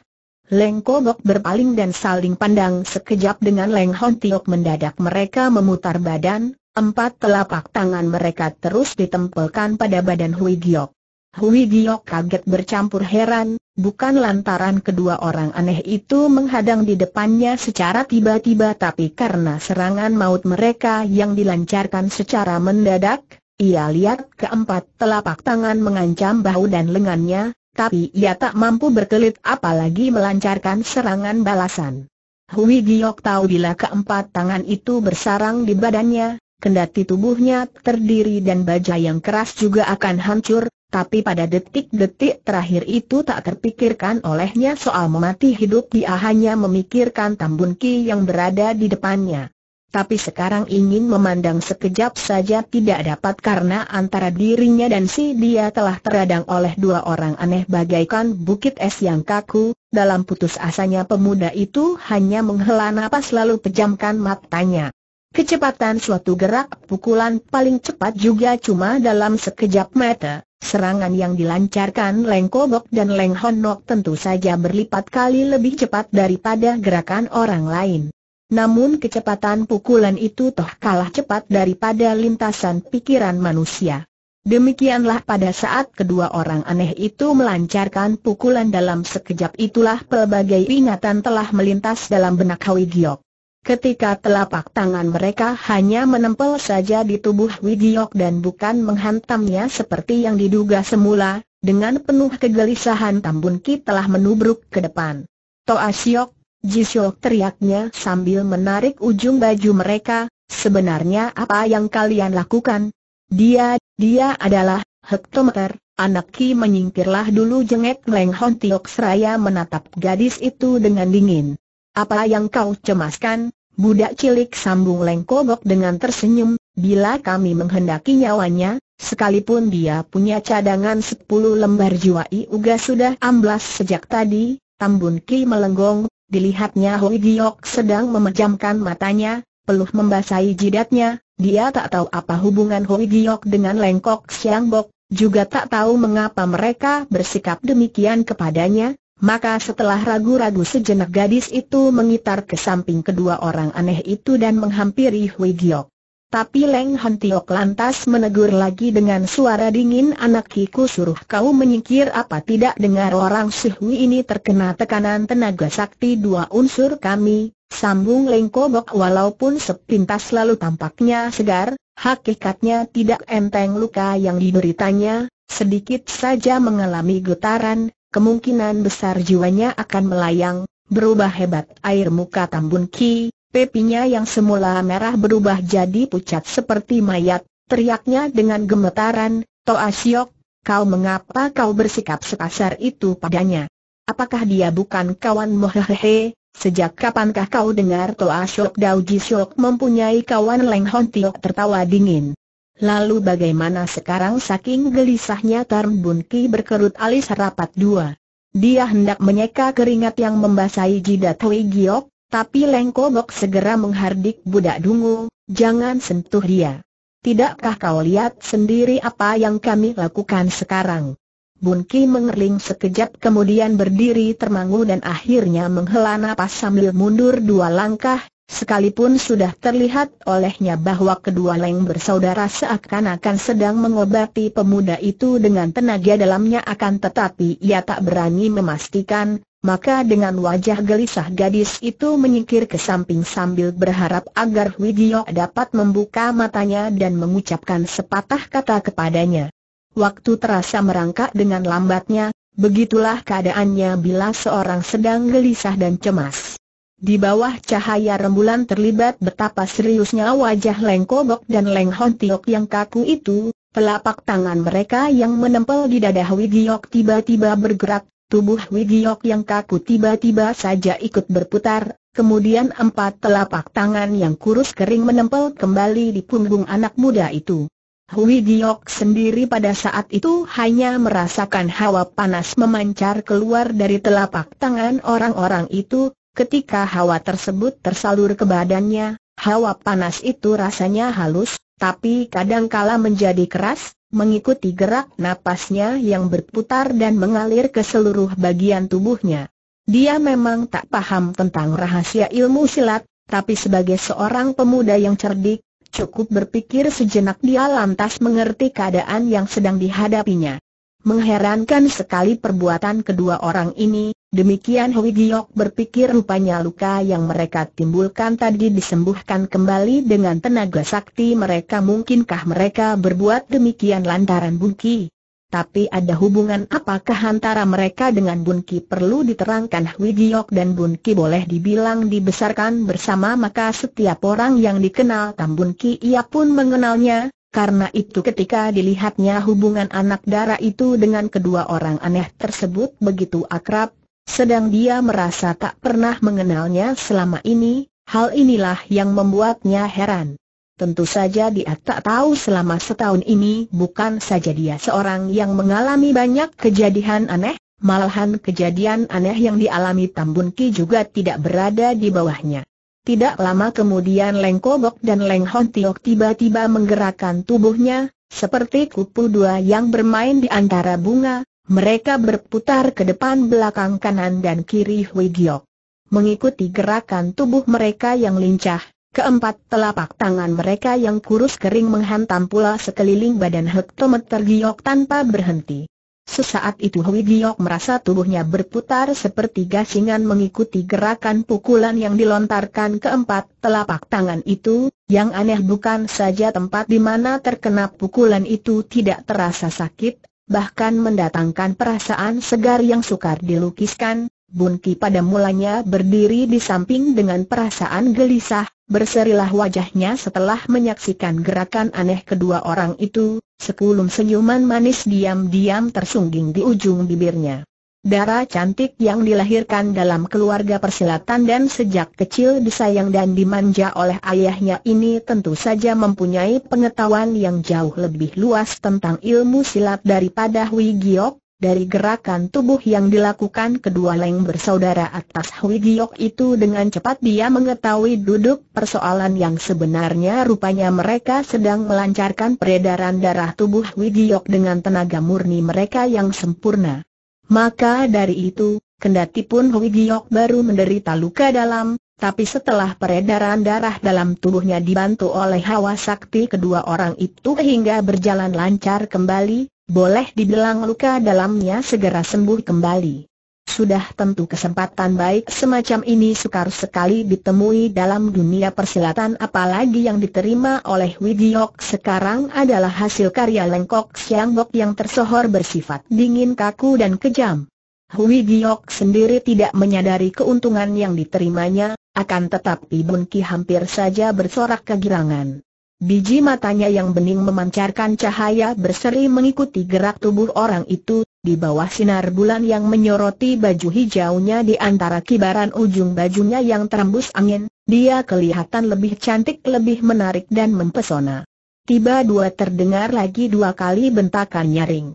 S1: Leng Kobok berpaling dan saling pandang sekejap dengan Leng Hon Tiok mendadak mereka memutar badan, empat telapak tangan mereka terus ditempelkan pada badan Hui Giok. Hui Giok kaget bercampur heran, bukan lantaran kedua orang aneh itu menghadang di depannya secara tiba-tiba tapi karena serangan maut mereka yang dilancarkan secara mendadak, ia lihat keempat telapak tangan mengancam bahu dan lengannya, tapi ia tak mampu berkelit apalagi melancarkan serangan balasan. Hui Giok tahu bila keempat tangan itu bersarang di badannya, kendati tubuhnya terdiri dan baja yang keras juga akan hancur, tapi pada detik-detik terakhir itu tak terpikirkan olehnya soal mati hidup dia hanya memikirkan Tambun Ki yang berada di depannya tapi sekarang ingin memandang sekejap saja tidak dapat karena antara dirinya dan si dia telah teradang oleh dua orang aneh bagaikan bukit es yang kaku, dalam putus asanya pemuda itu hanya menghela napas lalu pejamkan matanya. Kecepatan suatu gerak pukulan paling cepat juga cuma dalam sekejap mata. Serangan yang dilancarkan Leng Kobok dan Leng Honok tentu saja berlipat kali lebih cepat daripada gerakan orang lain. Namun kecepatan pukulan itu toh kalah cepat daripada lintasan pikiran manusia. Demikianlah pada saat kedua orang aneh itu melancarkan pukulan dalam sekejap itulah pelbagai ingatan telah melintas dalam benak Hwi Giok. Ketika telapak tangan mereka hanya menempel saja di tubuh Giok dan bukan menghantamnya seperti yang diduga semula, dengan penuh kegelisahan Tambun Ki telah menubruk ke depan. Toa Siok Jisok teriaknya sambil menarik ujung baju mereka, sebenarnya apa yang kalian lakukan? Dia, dia adalah, hektometer, anak Ki menyingkirlah dulu jengek Leng Hon Tiok seraya menatap gadis itu dengan dingin. Apa yang kau cemaskan, budak cilik sambung Leng Kobok dengan tersenyum, bila kami menghendaki nyawanya, Sekalipun dia punya cadangan 10 lembar jiwa Iuga sudah amblas sejak tadi, Tambun Ki melenggong, dilihatnya Hui Giok sedang memejamkan matanya, peluh membasahi jidatnya, dia tak tahu apa hubungan Hui Giok dengan Lengkok Siang Bok, juga tak tahu mengapa mereka bersikap demikian kepadanya, maka setelah ragu-ragu sejenak gadis itu mengitar ke samping kedua orang aneh itu dan menghampiri Hui Giok. Tapi Leng Han Tiok lantas menegur lagi dengan suara dingin anak kiku suruh kau menyingkir apa tidak dengar orang suhu ini terkena tekanan tenaga sakti dua unsur kami, sambung Leng Kobok walaupun sepintas lalu tampaknya segar, hakikatnya tidak enteng luka yang dideritanya, sedikit saja mengalami getaran, kemungkinan besar jiwanya akan melayang, berubah hebat air muka Tambun Ki, Pepinya yang semula merah berubah jadi pucat seperti mayat, teriaknya dengan gemetaran, Toa Siok, kau mengapa kau bersikap sekasar itu padanya? Apakah dia bukan kawan mohehehe? Sejak kapankah kau dengar Toa Siok Dauji Siok mempunyai kawan Leng Hon Tiok tertawa dingin? Lalu bagaimana sekarang saking gelisahnya Tarn Bun Ki berkerut alis rapat dua. Dia hendak menyeka keringat yang membasahi jidat Wei Giok, tapi Lengkobok segera menghardik budak dungu, jangan sentuh dia. Tidakkah kau lihat sendiri apa yang kami lakukan sekarang? Bun Ki mengerling sekejap kemudian berdiri termangu dan akhirnya menghela napas sambil mundur dua langkah, sekalipun sudah terlihat olehnya bahwa kedua leng bersaudara seakan-akan sedang mengobati pemuda itu dengan tenaga dalamnya akan tetapi ia tak berani memastikan, maka dengan wajah gelisah gadis itu menyingkir ke samping sambil berharap agar Widio dapat membuka matanya dan mengucapkan sepatah kata kepadanya. Waktu terasa merangkak dengan lambatnya, begitulah keadaannya bila seorang sedang gelisah dan cemas. Di bawah cahaya rembulan terlibat betapa seriusnya wajah Leng Kobok dan Leng Hon Tiok yang kaku itu, telapak tangan mereka yang menempel di dada Wigiok tiba-tiba bergerak Tubuh Wigiok yang kaku tiba-tiba saja ikut berputar, kemudian empat telapak tangan yang kurus kering menempel kembali di punggung anak muda itu. Wigiok sendiri pada saat itu hanya merasakan hawa panas memancar keluar dari telapak tangan orang-orang itu, ketika hawa tersebut tersalur ke badannya, hawa panas itu rasanya halus, tapi kadangkala menjadi keras, mengikuti gerak napasnya yang berputar dan mengalir ke seluruh bagian tubuhnya. Dia memang tak paham tentang rahasia ilmu silat, tapi sebagai seorang pemuda yang cerdik, cukup berpikir sejenak dia lantas mengerti keadaan yang sedang dihadapinya. Mengherankan sekali perbuatan kedua orang ini, demikian Hui Giok berpikir rupanya luka yang mereka timbulkan tadi disembuhkan kembali dengan tenaga sakti mereka mungkinkah mereka berbuat demikian lantaran Ki? Tapi ada hubungan apakah antara mereka dengan Bunki perlu diterangkan Hui Giok dan Bunki boleh dibilang dibesarkan bersama maka setiap orang yang dikenal Tam Ki ia pun mengenalnya, karena itu ketika dilihatnya hubungan anak darah itu dengan kedua orang aneh tersebut begitu akrab, sedang dia merasa tak pernah mengenalnya selama ini, hal inilah yang membuatnya heran. Tentu saja dia tak tahu selama setahun ini bukan saja dia seorang yang mengalami banyak kejadian aneh, malahan kejadian aneh yang dialami Tambun Ki juga tidak berada di bawahnya. Tidak lama kemudian Leng Kobok dan Leng Hon Tiok tiba-tiba menggerakkan tubuhnya, seperti kupu dua yang bermain di antara bunga, mereka berputar ke depan belakang kanan dan kiri Hui Giok. Mengikuti gerakan tubuh mereka yang lincah, keempat telapak tangan mereka yang kurus kering menghantam pula sekeliling badan hektometer Giok tanpa berhenti. Sesaat itu Hui Giok merasa tubuhnya berputar seperti gasingan mengikuti gerakan pukulan yang dilontarkan keempat telapak tangan itu, yang aneh bukan saja tempat di mana terkena pukulan itu tidak terasa sakit, bahkan mendatangkan perasaan segar yang sukar dilukiskan, Bunki pada mulanya berdiri di samping dengan perasaan gelisah, berserilah wajahnya setelah menyaksikan gerakan aneh kedua orang itu, sekulum senyuman manis diam-diam tersungging di ujung bibirnya. Darah cantik yang dilahirkan dalam keluarga persilatan dan sejak kecil disayang dan dimanja oleh ayahnya ini tentu saja mempunyai pengetahuan yang jauh lebih luas tentang ilmu silat daripada Hui Giok, dari gerakan tubuh yang dilakukan kedua Leng bersaudara atas Hui Giok itu dengan cepat dia mengetahui duduk persoalan yang sebenarnya rupanya mereka sedang melancarkan peredaran darah tubuh Hui Giok dengan tenaga murni mereka yang sempurna. Maka dari itu, kendati pun Hui Giok baru menderita luka dalam, tapi setelah peredaran darah dalam tubuhnya dibantu oleh hawa sakti kedua orang itu hingga berjalan lancar kembali, boleh dibilang luka dalamnya segera sembuh kembali. Sudah tentu kesempatan baik semacam ini sukar sekali ditemui dalam dunia persilatan apalagi yang diterima oleh Widiok sekarang adalah hasil karya Lengkok Siangbok yang tersohor bersifat dingin kaku dan kejam. Hui sendiri tidak menyadari keuntungan yang diterimanya, akan tetapi Bun hampir saja bersorak kegirangan. Biji matanya yang bening memancarkan cahaya berseri mengikuti gerak tubuh orang itu, di bawah sinar bulan yang menyoroti baju hijaunya di antara kibaran ujung bajunya yang terembus angin, dia kelihatan lebih cantik lebih menarik dan mempesona. Tiba dua terdengar lagi dua kali bentakan nyaring.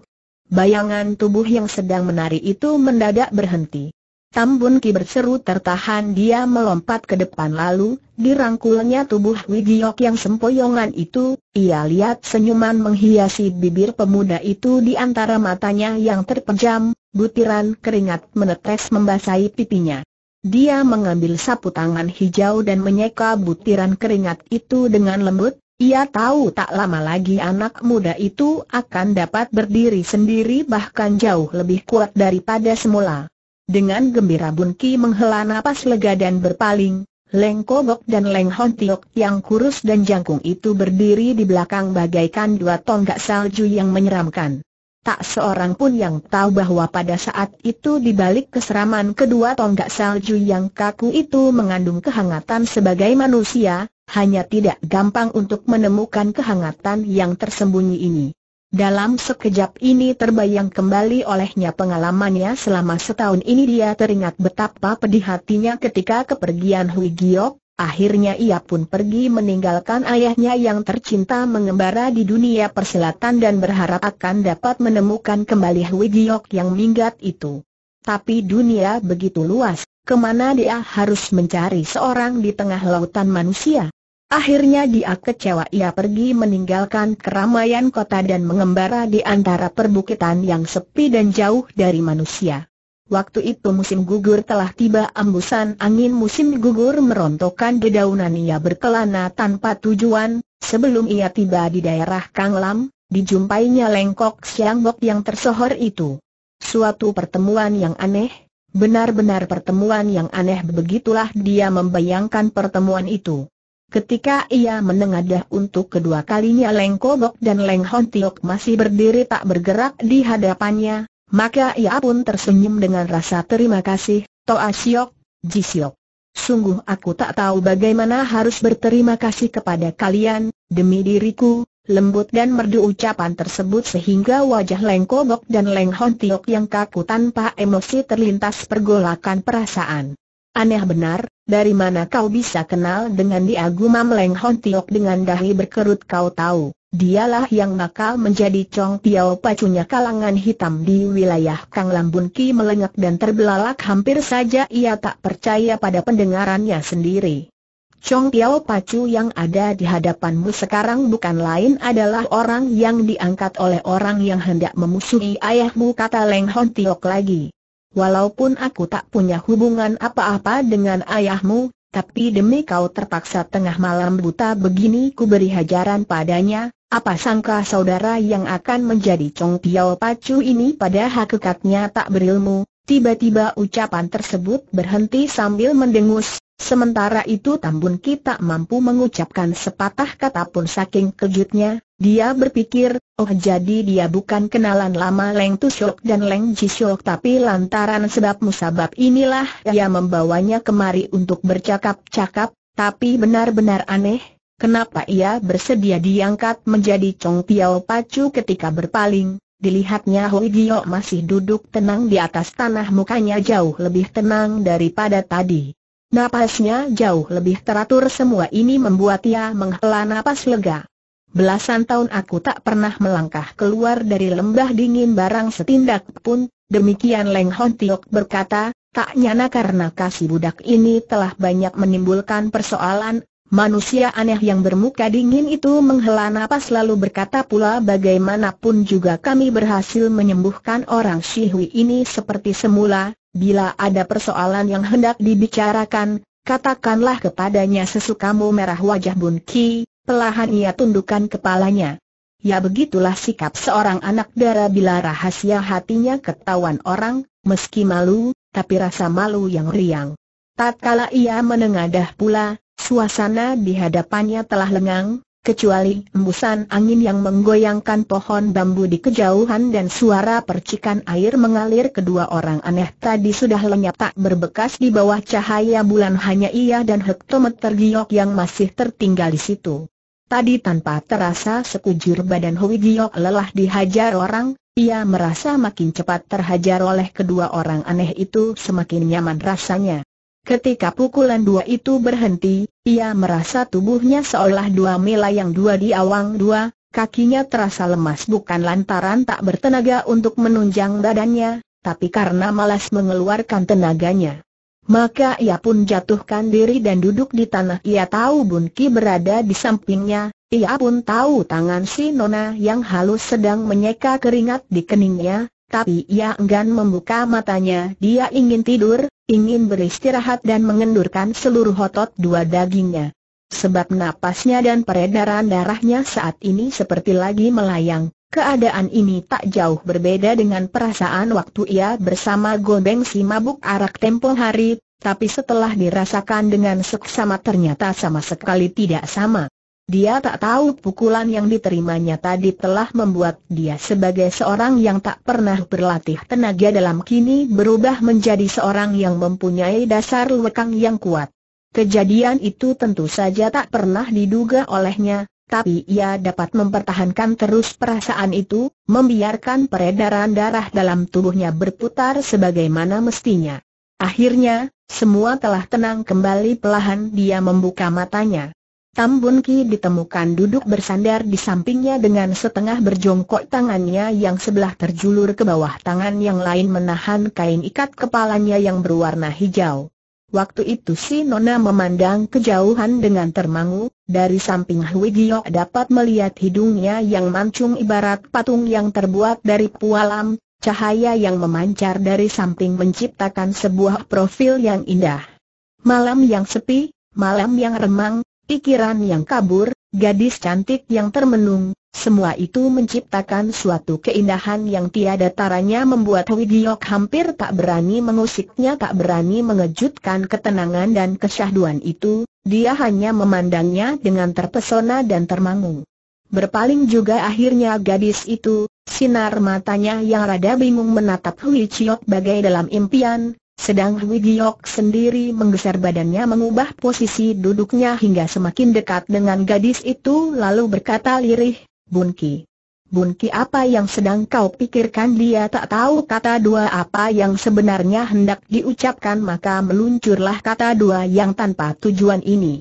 S1: Bayangan tubuh yang sedang menari itu mendadak berhenti. Tambun Ki berseru tertahan dia melompat ke depan lalu, dirangkulnya tubuh Wigiok yang sempoyongan itu, ia lihat senyuman menghiasi bibir pemuda itu di antara matanya yang terpejam, butiran keringat menetes membasahi pipinya. Dia mengambil sapu tangan hijau dan menyeka butiran keringat itu dengan lembut, ia tahu tak lama lagi anak muda itu akan dapat berdiri sendiri bahkan jauh lebih kuat daripada semula. Dengan gembira Bun Ki menghela napas lega dan berpaling, Leng Kobok dan Leng Hon Tiok yang kurus dan jangkung itu berdiri di belakang bagaikan dua tonggak salju yang menyeramkan. Tak seorang pun yang tahu bahwa pada saat itu di balik keseraman kedua tonggak salju yang kaku itu mengandung kehangatan sebagai manusia, hanya tidak gampang untuk menemukan kehangatan yang tersembunyi ini. Dalam sekejap ini terbayang kembali olehnya pengalamannya selama setahun ini dia teringat betapa pedih hatinya ketika kepergian Hui Giok, akhirnya ia pun pergi meninggalkan ayahnya yang tercinta mengembara di dunia perselatan dan berharap akan dapat menemukan kembali Hui Giok yang minggat itu. Tapi dunia begitu luas, kemana dia harus mencari seorang di tengah lautan manusia? Akhirnya dia kecewa ia pergi meninggalkan keramaian kota dan mengembara di antara perbukitan yang sepi dan jauh dari manusia. Waktu itu musim gugur telah tiba ambusan angin musim gugur merontokkan dedaunan ia berkelana tanpa tujuan, sebelum ia tiba di daerah Kanglam, dijumpainya lengkok siangbok yang tersohor itu. Suatu pertemuan yang aneh, benar-benar pertemuan yang aneh begitulah dia membayangkan pertemuan itu. Ketika ia menengadah untuk kedua kalinya Leng Kobok dan Leng Hon Tiok masih berdiri tak bergerak di hadapannya, maka ia pun tersenyum dengan rasa terima kasih, Toa Siok, Ji Siok. Sungguh aku tak tahu bagaimana harus berterima kasih kepada kalian, demi diriku, lembut dan merdu ucapan tersebut sehingga wajah Leng Kobok dan Leng Hon Tiok yang kaku tanpa emosi terlintas pergolakan perasaan. Aneh benar, dari mana kau bisa kenal dengan dia Gumam Leng Hon Tiok dengan dahi berkerut kau tahu, dialah yang bakal menjadi Chong Piao pacunya kalangan hitam di wilayah Kang Lambun Ki melengak dan terbelalak hampir saja ia tak percaya pada pendengarannya sendiri. Chong Piao Pacu yang ada di hadapanmu sekarang bukan lain adalah orang yang diangkat oleh orang yang hendak memusuhi ayahmu kata Leng Hon Tiok lagi. Walaupun aku tak punya hubungan apa-apa dengan ayahmu, tapi demi kau terpaksa tengah malam buta begini ku beri hajaran padanya, apa sangka saudara yang akan menjadi Chong Piao Pacu ini pada hakikatnya tak berilmu, Tiba-tiba ucapan tersebut berhenti sambil mendengus, sementara itu Tambun kita mampu mengucapkan sepatah kata pun saking kejutnya, dia berpikir, oh jadi dia bukan kenalan lama Leng Tusyok dan Leng Jisyok tapi lantaran sebab musabab inilah ia membawanya kemari untuk bercakap-cakap, tapi benar-benar aneh, kenapa ia bersedia diangkat menjadi Chong Piao Pacu ketika berpaling, Dilihatnya Hui Gio masih duduk tenang di atas tanah mukanya jauh lebih tenang daripada tadi. Napasnya jauh lebih teratur semua ini membuat ia menghela napas lega. Belasan tahun aku tak pernah melangkah keluar dari lembah dingin barang setindak pun, demikian Leng Hon Tiok berkata, tak nyana karena kasih budak ini telah banyak menimbulkan persoalan, Manusia aneh yang bermuka dingin itu menghela napas lalu berkata pula bagaimanapun juga kami berhasil menyembuhkan orang Shihui ini seperti semula, bila ada persoalan yang hendak dibicarakan, katakanlah kepadanya sesukamu merah wajah Bun Ki, pelahan ia tundukkan kepalanya. Ya begitulah sikap seorang anak dara bila rahasia hatinya ketahuan orang, meski malu, tapi rasa malu yang riang. Tatkala ia menengadah pula, Suasana di hadapannya telah lengang, kecuali embusan angin yang menggoyangkan pohon bambu di kejauhan dan suara percikan air mengalir kedua orang aneh tadi sudah lenyap tak berbekas di bawah cahaya bulan hanya ia dan hektometer giok yang masih tertinggal di situ. Tadi tanpa terasa sekujur badan Hui Giok lelah dihajar orang, ia merasa makin cepat terhajar oleh kedua orang aneh itu semakin nyaman rasanya. Ketika pukulan dua itu berhenti, ia merasa tubuhnya seolah dua mela yang dua diawang dua, kakinya terasa lemas bukan lantaran tak bertenaga untuk menunjang badannya, tapi karena malas mengeluarkan tenaganya. Maka ia pun jatuhkan diri dan duduk di tanah. Ia tahu Bunki berada di sampingnya, ia pun tahu tangan si Nona yang halus sedang menyeka keringat di keningnya, tapi ia enggan membuka matanya. Dia ingin tidur, ingin beristirahat dan mengendurkan seluruh otot dua dagingnya. Sebab napasnya dan peredaran darahnya saat ini seperti lagi melayang, keadaan ini tak jauh berbeda dengan perasaan waktu ia bersama Gobeng si mabuk arak tempo hari, tapi setelah dirasakan dengan seksama ternyata sama sekali tidak sama. Dia tak tahu pukulan yang diterimanya tadi telah membuat dia sebagai seorang yang tak pernah berlatih tenaga dalam kini berubah menjadi seorang yang mempunyai dasar lekang yang kuat. Kejadian itu tentu saja tak pernah diduga olehnya, tapi ia dapat mempertahankan terus perasaan itu, membiarkan peredaran darah dalam tubuhnya berputar sebagaimana mestinya. Akhirnya, semua telah tenang kembali pelahan dia membuka matanya. Tam Ki ditemukan duduk bersandar di sampingnya dengan setengah berjongkok tangannya yang sebelah terjulur ke bawah tangan yang lain menahan kain ikat kepalanya yang berwarna hijau. Waktu itu si Nona memandang kejauhan dengan termangu, dari samping Hui Giyok dapat melihat hidungnya yang mancung ibarat patung yang terbuat dari pualam, cahaya yang memancar dari samping menciptakan sebuah profil yang indah. Malam yang sepi, malam yang remang, Pikiran yang kabur, gadis cantik yang termenung, semua itu menciptakan suatu keindahan yang tiada taranya membuat Widiok hampir tak berani mengusiknya tak berani mengejutkan ketenangan dan kesyahduan itu, dia hanya memandangnya dengan terpesona dan termangu. Berpaling juga akhirnya gadis itu, sinar matanya yang rada bingung menatap Hui Chiok bagai dalam impian, sedang Dwi Giok sendiri menggeser badannya mengubah posisi duduknya hingga semakin dekat dengan gadis itu lalu berkata lirih, Bun Ki apa yang sedang kau pikirkan dia tak tahu kata dua apa yang sebenarnya hendak diucapkan maka meluncurlah kata dua yang tanpa tujuan ini.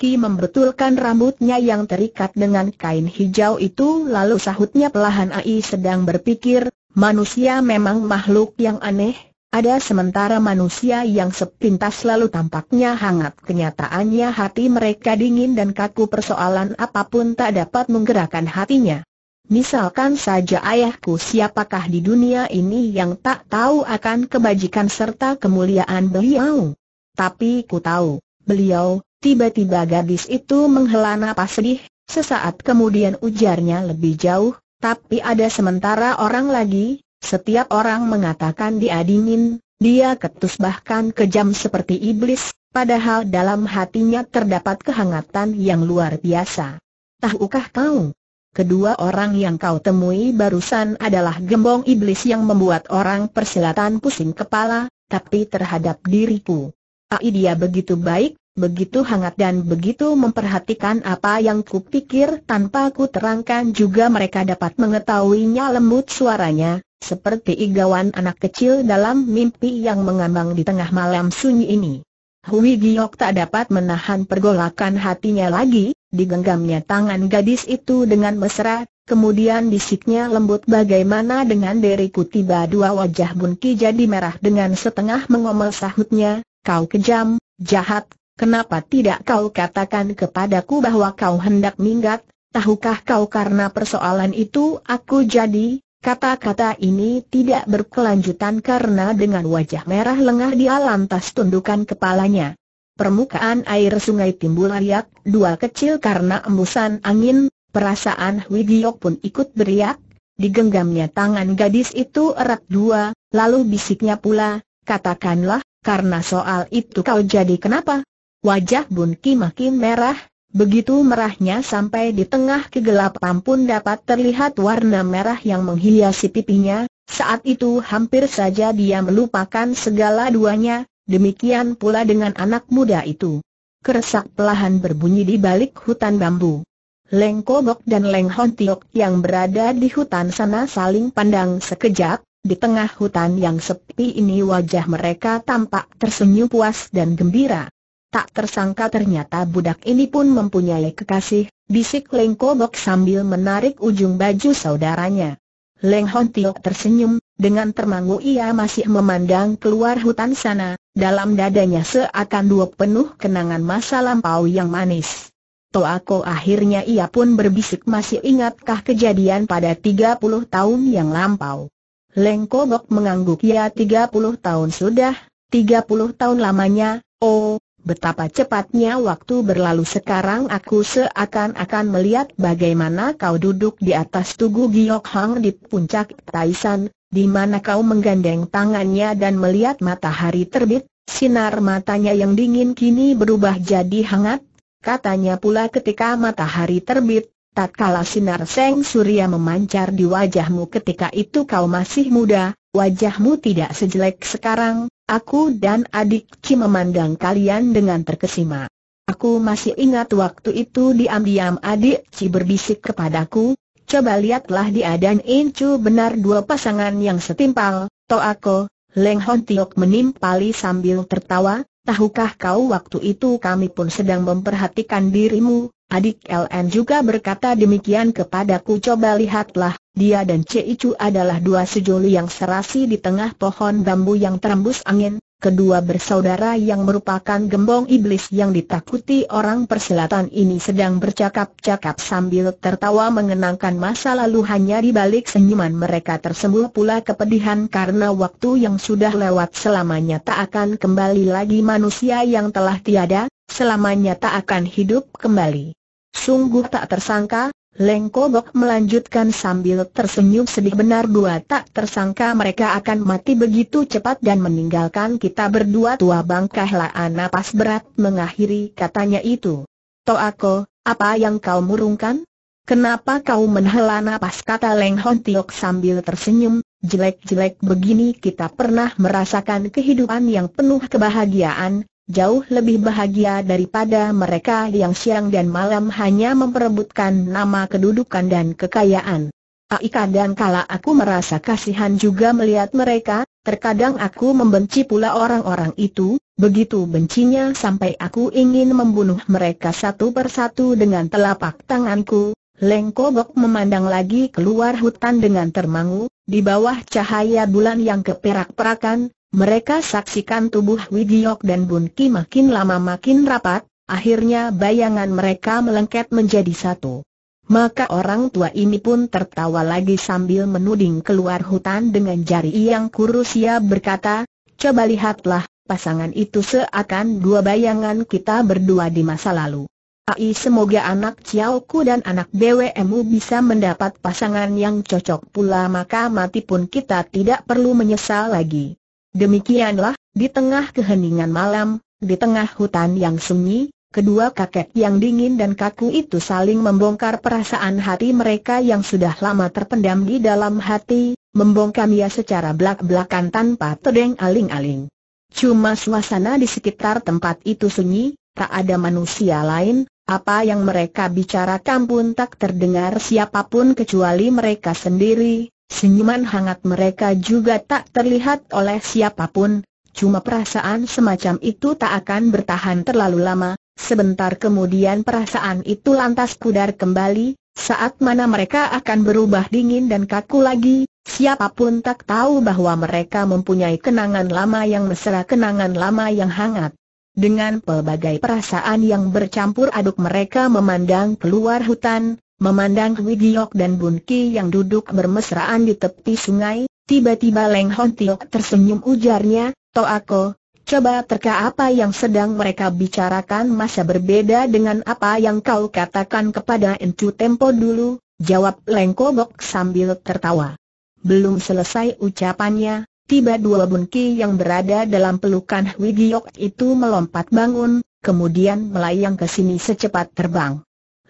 S1: Ki membetulkan rambutnya yang terikat dengan kain hijau itu lalu sahutnya pelahan Ai sedang berpikir, manusia memang makhluk yang aneh, ada sementara manusia yang sepintas lalu tampaknya hangat kenyataannya hati mereka dingin dan kaku persoalan apapun tak dapat menggerakkan hatinya. Misalkan saja ayahku siapakah di dunia ini yang tak tahu akan kebajikan serta kemuliaan beliau. Tapi ku tahu, beliau, tiba-tiba gadis itu menghela napas sedih, sesaat kemudian ujarnya lebih jauh, tapi ada sementara orang lagi, setiap orang mengatakan dia dingin, dia ketus bahkan kejam seperti iblis, padahal dalam hatinya terdapat kehangatan yang luar biasa. Tahukah kau? Kedua orang yang kau temui barusan adalah gembong iblis yang membuat orang persilatan pusing kepala, tapi terhadap diriku. Ai dia begitu baik, begitu hangat dan begitu memperhatikan apa yang kupikir tanpa ku terangkan juga mereka dapat mengetahuinya lembut suaranya, seperti igawan anak kecil dalam mimpi yang mengambang di tengah malam sunyi ini. Hui Giok tak dapat menahan pergolakan hatinya lagi, digenggamnya tangan gadis itu dengan mesra, kemudian bisiknya lembut bagaimana dengan diriku tiba dua wajah Bun Ki jadi merah dengan setengah mengomel sahutnya, kau kejam, jahat, Kenapa tidak kau katakan kepadaku bahwa kau hendak minggat? Tahukah kau karena persoalan itu aku jadi Kata-kata ini tidak berkelanjutan karena dengan wajah merah lengah dia lantas tundukkan kepalanya. Permukaan air sungai timbul riak, dua kecil karena embusan angin, perasaan Hui pun ikut beriak, digenggamnya tangan gadis itu erat dua, lalu bisiknya pula, katakanlah, karena soal itu kau jadi kenapa? Wajah Bun Ki makin merah, Begitu merahnya sampai di tengah kegelapan pun dapat terlihat warna merah yang menghiasi pipinya, saat itu hampir saja dia melupakan segala duanya, demikian pula dengan anak muda itu. Keresak pelahan berbunyi di balik hutan bambu. Leng Kobok dan Leng Hon yang berada di hutan sana saling pandang sekejap, di tengah hutan yang sepi ini wajah mereka tampak tersenyum puas dan gembira. Tak tersangka ternyata budak ini pun mempunyai kekasih, bisik Leng Kobok sambil menarik ujung baju saudaranya. Leng Hon Tio tersenyum, dengan termangu ia masih memandang keluar hutan sana, dalam dadanya seakan dua penuh kenangan masa lampau yang manis. Toako akhirnya ia pun berbisik masih ingatkah kejadian pada 30 tahun yang lampau. Leng Kobok mengangguk ya 30 tahun sudah, 30 tahun lamanya, oh, Betapa cepatnya waktu berlalu sekarang aku seakan-akan melihat bagaimana kau duduk di atas tugu Giok Hang di puncak Taisan, di mana kau menggandeng tangannya dan melihat matahari terbit, sinar matanya yang dingin kini berubah jadi hangat, katanya pula ketika matahari terbit, tak tatkala sinar seng surya memancar di wajahmu ketika itu kau masih muda, wajahmu tidak sejelek sekarang, aku dan adik Ci memandang kalian dengan terkesima. Aku masih ingat waktu itu diam-diam adik Ci berbisik kepadaku, coba lihatlah di adan Incu benar dua pasangan yang setimpal, Toh Leng Hon Tiok menimpali sambil tertawa, tahukah kau waktu itu kami pun sedang memperhatikan dirimu, adik LN juga berkata demikian kepadaku coba lihatlah, dia dan Ceicu adalah dua sejoli yang serasi di tengah pohon bambu yang terembus angin, kedua bersaudara yang merupakan gembong iblis yang ditakuti orang perselatan ini sedang bercakap-cakap sambil tertawa mengenangkan masa lalu hanya di balik senyuman mereka tersembul pula kepedihan karena waktu yang sudah lewat selamanya tak akan kembali lagi manusia yang telah tiada, selamanya tak akan hidup kembali. Sungguh tak tersangka, Leng Kobok melanjutkan sambil tersenyum sedih benar dua tak tersangka mereka akan mati begitu cepat dan meninggalkan kita berdua tua bangkahlah napas berat mengakhiri katanya itu. Toako, apa yang kau murungkan? Kenapa kau menghela napas kata Leng Hon Tiok sambil tersenyum, jelek-jelek begini kita pernah merasakan kehidupan yang penuh kebahagiaan, jauh lebih bahagia daripada mereka yang siang dan malam hanya memperebutkan nama kedudukan dan kekayaan. Ai kadang kala aku merasa kasihan juga melihat mereka, terkadang aku membenci pula orang-orang itu, begitu bencinya sampai aku ingin membunuh mereka satu persatu dengan telapak tanganku. Lengkobok memandang lagi keluar hutan dengan termangu, di bawah cahaya bulan yang keperak-perakan, mereka saksikan tubuh Widiok dan Bunki makin lama makin rapat, akhirnya bayangan mereka melengket menjadi satu. Maka orang tua ini pun tertawa lagi sambil menuding keluar hutan dengan jari yang kurus ia berkata, Coba lihatlah, pasangan itu seakan dua bayangan kita berdua di masa lalu. Ai semoga anak Ciaoku dan anak BWMU bisa mendapat pasangan yang cocok pula maka mati pun kita tidak perlu menyesal lagi. Demikianlah, di tengah keheningan malam, di tengah hutan yang sunyi, kedua kakek yang dingin dan kaku itu saling membongkar perasaan hati mereka yang sudah lama terpendam di dalam hati, membongkarnya secara belak-belakan tanpa tedeng aling-aling. Cuma suasana di sekitar tempat itu sunyi, tak ada manusia lain, apa yang mereka bicarakan pun tak terdengar siapapun kecuali mereka sendiri, Senyuman hangat mereka juga tak terlihat oleh siapapun, cuma perasaan semacam itu tak akan bertahan terlalu lama, sebentar kemudian perasaan itu lantas pudar kembali, saat mana mereka akan berubah dingin dan kaku lagi, siapapun tak tahu bahwa mereka mempunyai kenangan lama yang mesra kenangan lama yang hangat. Dengan pelbagai perasaan yang bercampur aduk mereka memandang keluar hutan, Memandang Giok dan Bun Ki yang duduk bermesraan di tepi sungai, tiba-tiba Leng Hon Tiok tersenyum ujarnya, Toako, coba terka apa yang sedang mereka bicarakan masa berbeda dengan apa yang kau katakan kepada Encu Tempo dulu, jawab Leng Kobok sambil tertawa. Belum selesai ucapannya, tiba dua Bun Ki yang berada dalam pelukan Giok itu melompat bangun, kemudian melayang ke sini secepat terbang.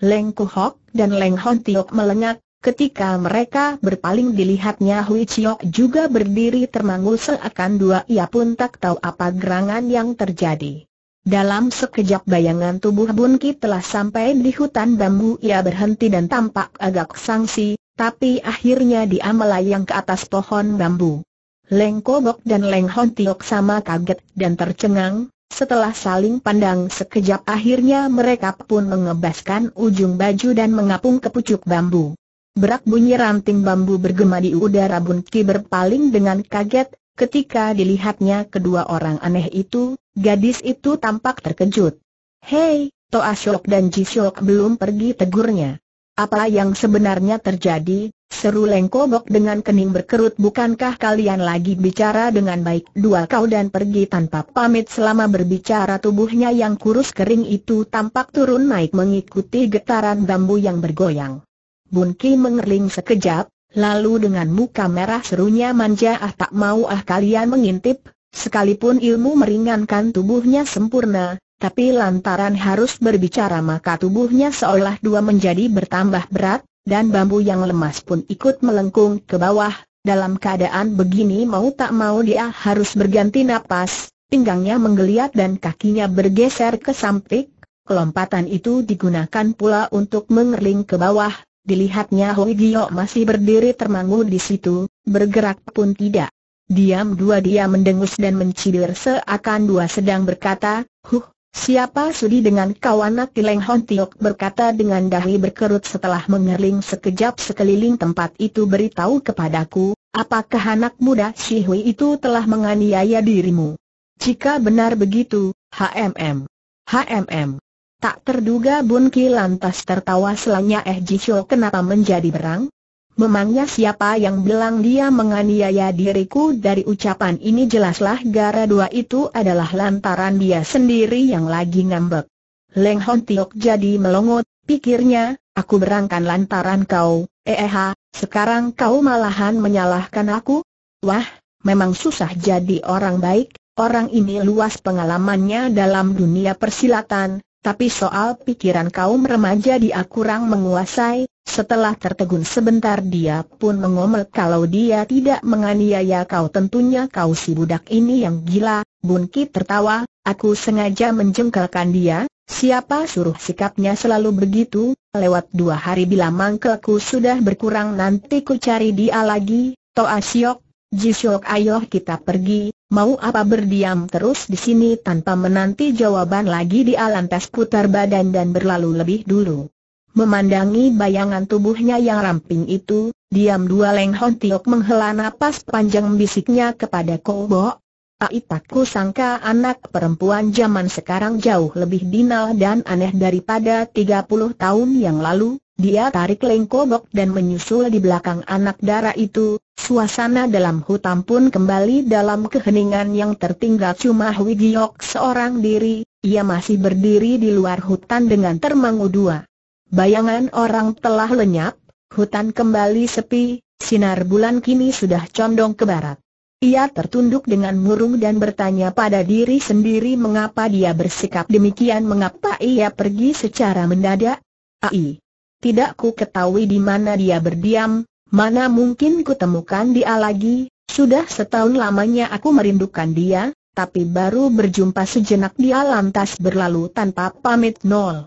S1: Leng Kuhok dan Leng Hon Tiok melengak, ketika mereka berpaling dilihatnya Hui Chiok juga berdiri termangu seakan dua ia pun tak tahu apa gerangan yang terjadi. Dalam sekejap bayangan tubuh Bun Ki telah sampai di hutan bambu ia berhenti dan tampak agak sangsi, tapi akhirnya dia melayang ke atas pohon bambu. Leng Kobok dan Leng Hon Tiok sama kaget dan tercengang, setelah saling pandang sekejap akhirnya mereka pun mengebaskan ujung baju dan mengapung ke pucuk bambu. Berak bunyi ranting bambu bergema di udara Bun berpaling dengan kaget, ketika dilihatnya kedua orang aneh itu, gadis itu tampak terkejut. Hei, Toa Shok dan Ji Shok belum pergi tegurnya. Apa yang sebenarnya terjadi? Seru lengkobok dengan kening berkerut bukankah kalian lagi bicara dengan baik dua kau dan pergi tanpa pamit selama berbicara tubuhnya yang kurus kering itu tampak turun naik mengikuti getaran bambu yang bergoyang. Bun Ki mengerling sekejap, lalu dengan muka merah serunya manja ah tak mau ah kalian mengintip, sekalipun ilmu meringankan tubuhnya sempurna, tapi lantaran harus berbicara maka tubuhnya seolah dua menjadi bertambah berat, dan bambu yang lemas pun ikut melengkung ke bawah. Dalam keadaan begini mau tak mau dia harus berganti napas, pinggangnya menggeliat dan kakinya bergeser ke samping. Kelompatan itu digunakan pula untuk mengerling ke bawah, dilihatnya Hoi Gio masih berdiri termangu di situ, bergerak pun tidak. Diam dua dia mendengus dan mencibir seakan dua sedang berkata, huh, Siapa sudi dengan kau anak Hon Tiok berkata dengan dahi berkerut setelah mengerling sekejap sekeliling tempat itu beritahu kepadaku, apakah anak muda Si Hui itu telah menganiaya dirimu? Jika benar begitu, HMM. HMM. Tak terduga Bun Ki lantas tertawa selanya Eh Ji Sho kenapa menjadi berang? Memangnya siapa yang bilang dia menganiaya diriku dari ucapan ini jelaslah gara dua itu adalah lantaran dia sendiri yang lagi ngambek. Leng Hon Tiok jadi melongot, pikirnya, aku berangkan lantaran kau, eh, eh sekarang kau malahan menyalahkan aku? Wah, memang susah jadi orang baik, orang ini luas pengalamannya dalam dunia persilatan, tapi soal pikiran kaum remaja dia kurang menguasai, setelah tertegun sebentar dia pun mengomel kalau dia tidak menganiaya kau tentunya kau si budak ini yang gila, Bun Ki tertawa, aku sengaja menjengkelkan dia, siapa suruh sikapnya selalu begitu, lewat dua hari bila mangkelku sudah berkurang nanti ku cari dia lagi, Toa Siok, Jisok ayo kita pergi, mau apa berdiam terus di sini tanpa menanti jawaban lagi dia lantas putar badan dan berlalu lebih dulu. Memandangi bayangan tubuhnya yang ramping itu, diam dua Leng Hon Tiok menghela nafas panjang bisiknya kepada Kobok. Aipaku ah, sangka anak perempuan zaman sekarang jauh lebih dinal dan aneh daripada 30 tahun yang lalu, dia tarik leng lengkobok dan menyusul di belakang anak dara itu, suasana dalam hutan pun kembali dalam keheningan yang tertinggal cuma Wigiok seorang diri, ia masih berdiri di luar hutan dengan termangu dua. Bayangan orang telah lenyap, hutan kembali sepi, sinar bulan kini sudah condong ke barat. Ia tertunduk dengan murung dan bertanya pada diri sendiri mengapa dia bersikap demikian mengapa ia pergi secara mendadak. Ai, tidak ku ketahui di mana dia berdiam, mana mungkin ku temukan dia lagi, sudah setahun lamanya aku merindukan dia, tapi baru berjumpa sejenak dia lantas berlalu tanpa pamit nol.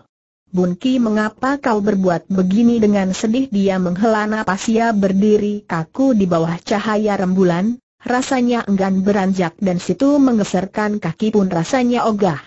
S1: Bunki mengapa kau berbuat begini dengan sedih dia menghela napas ia berdiri kaku di bawah cahaya rembulan, rasanya enggan beranjak dan situ menggeserkan kaki pun rasanya ogah.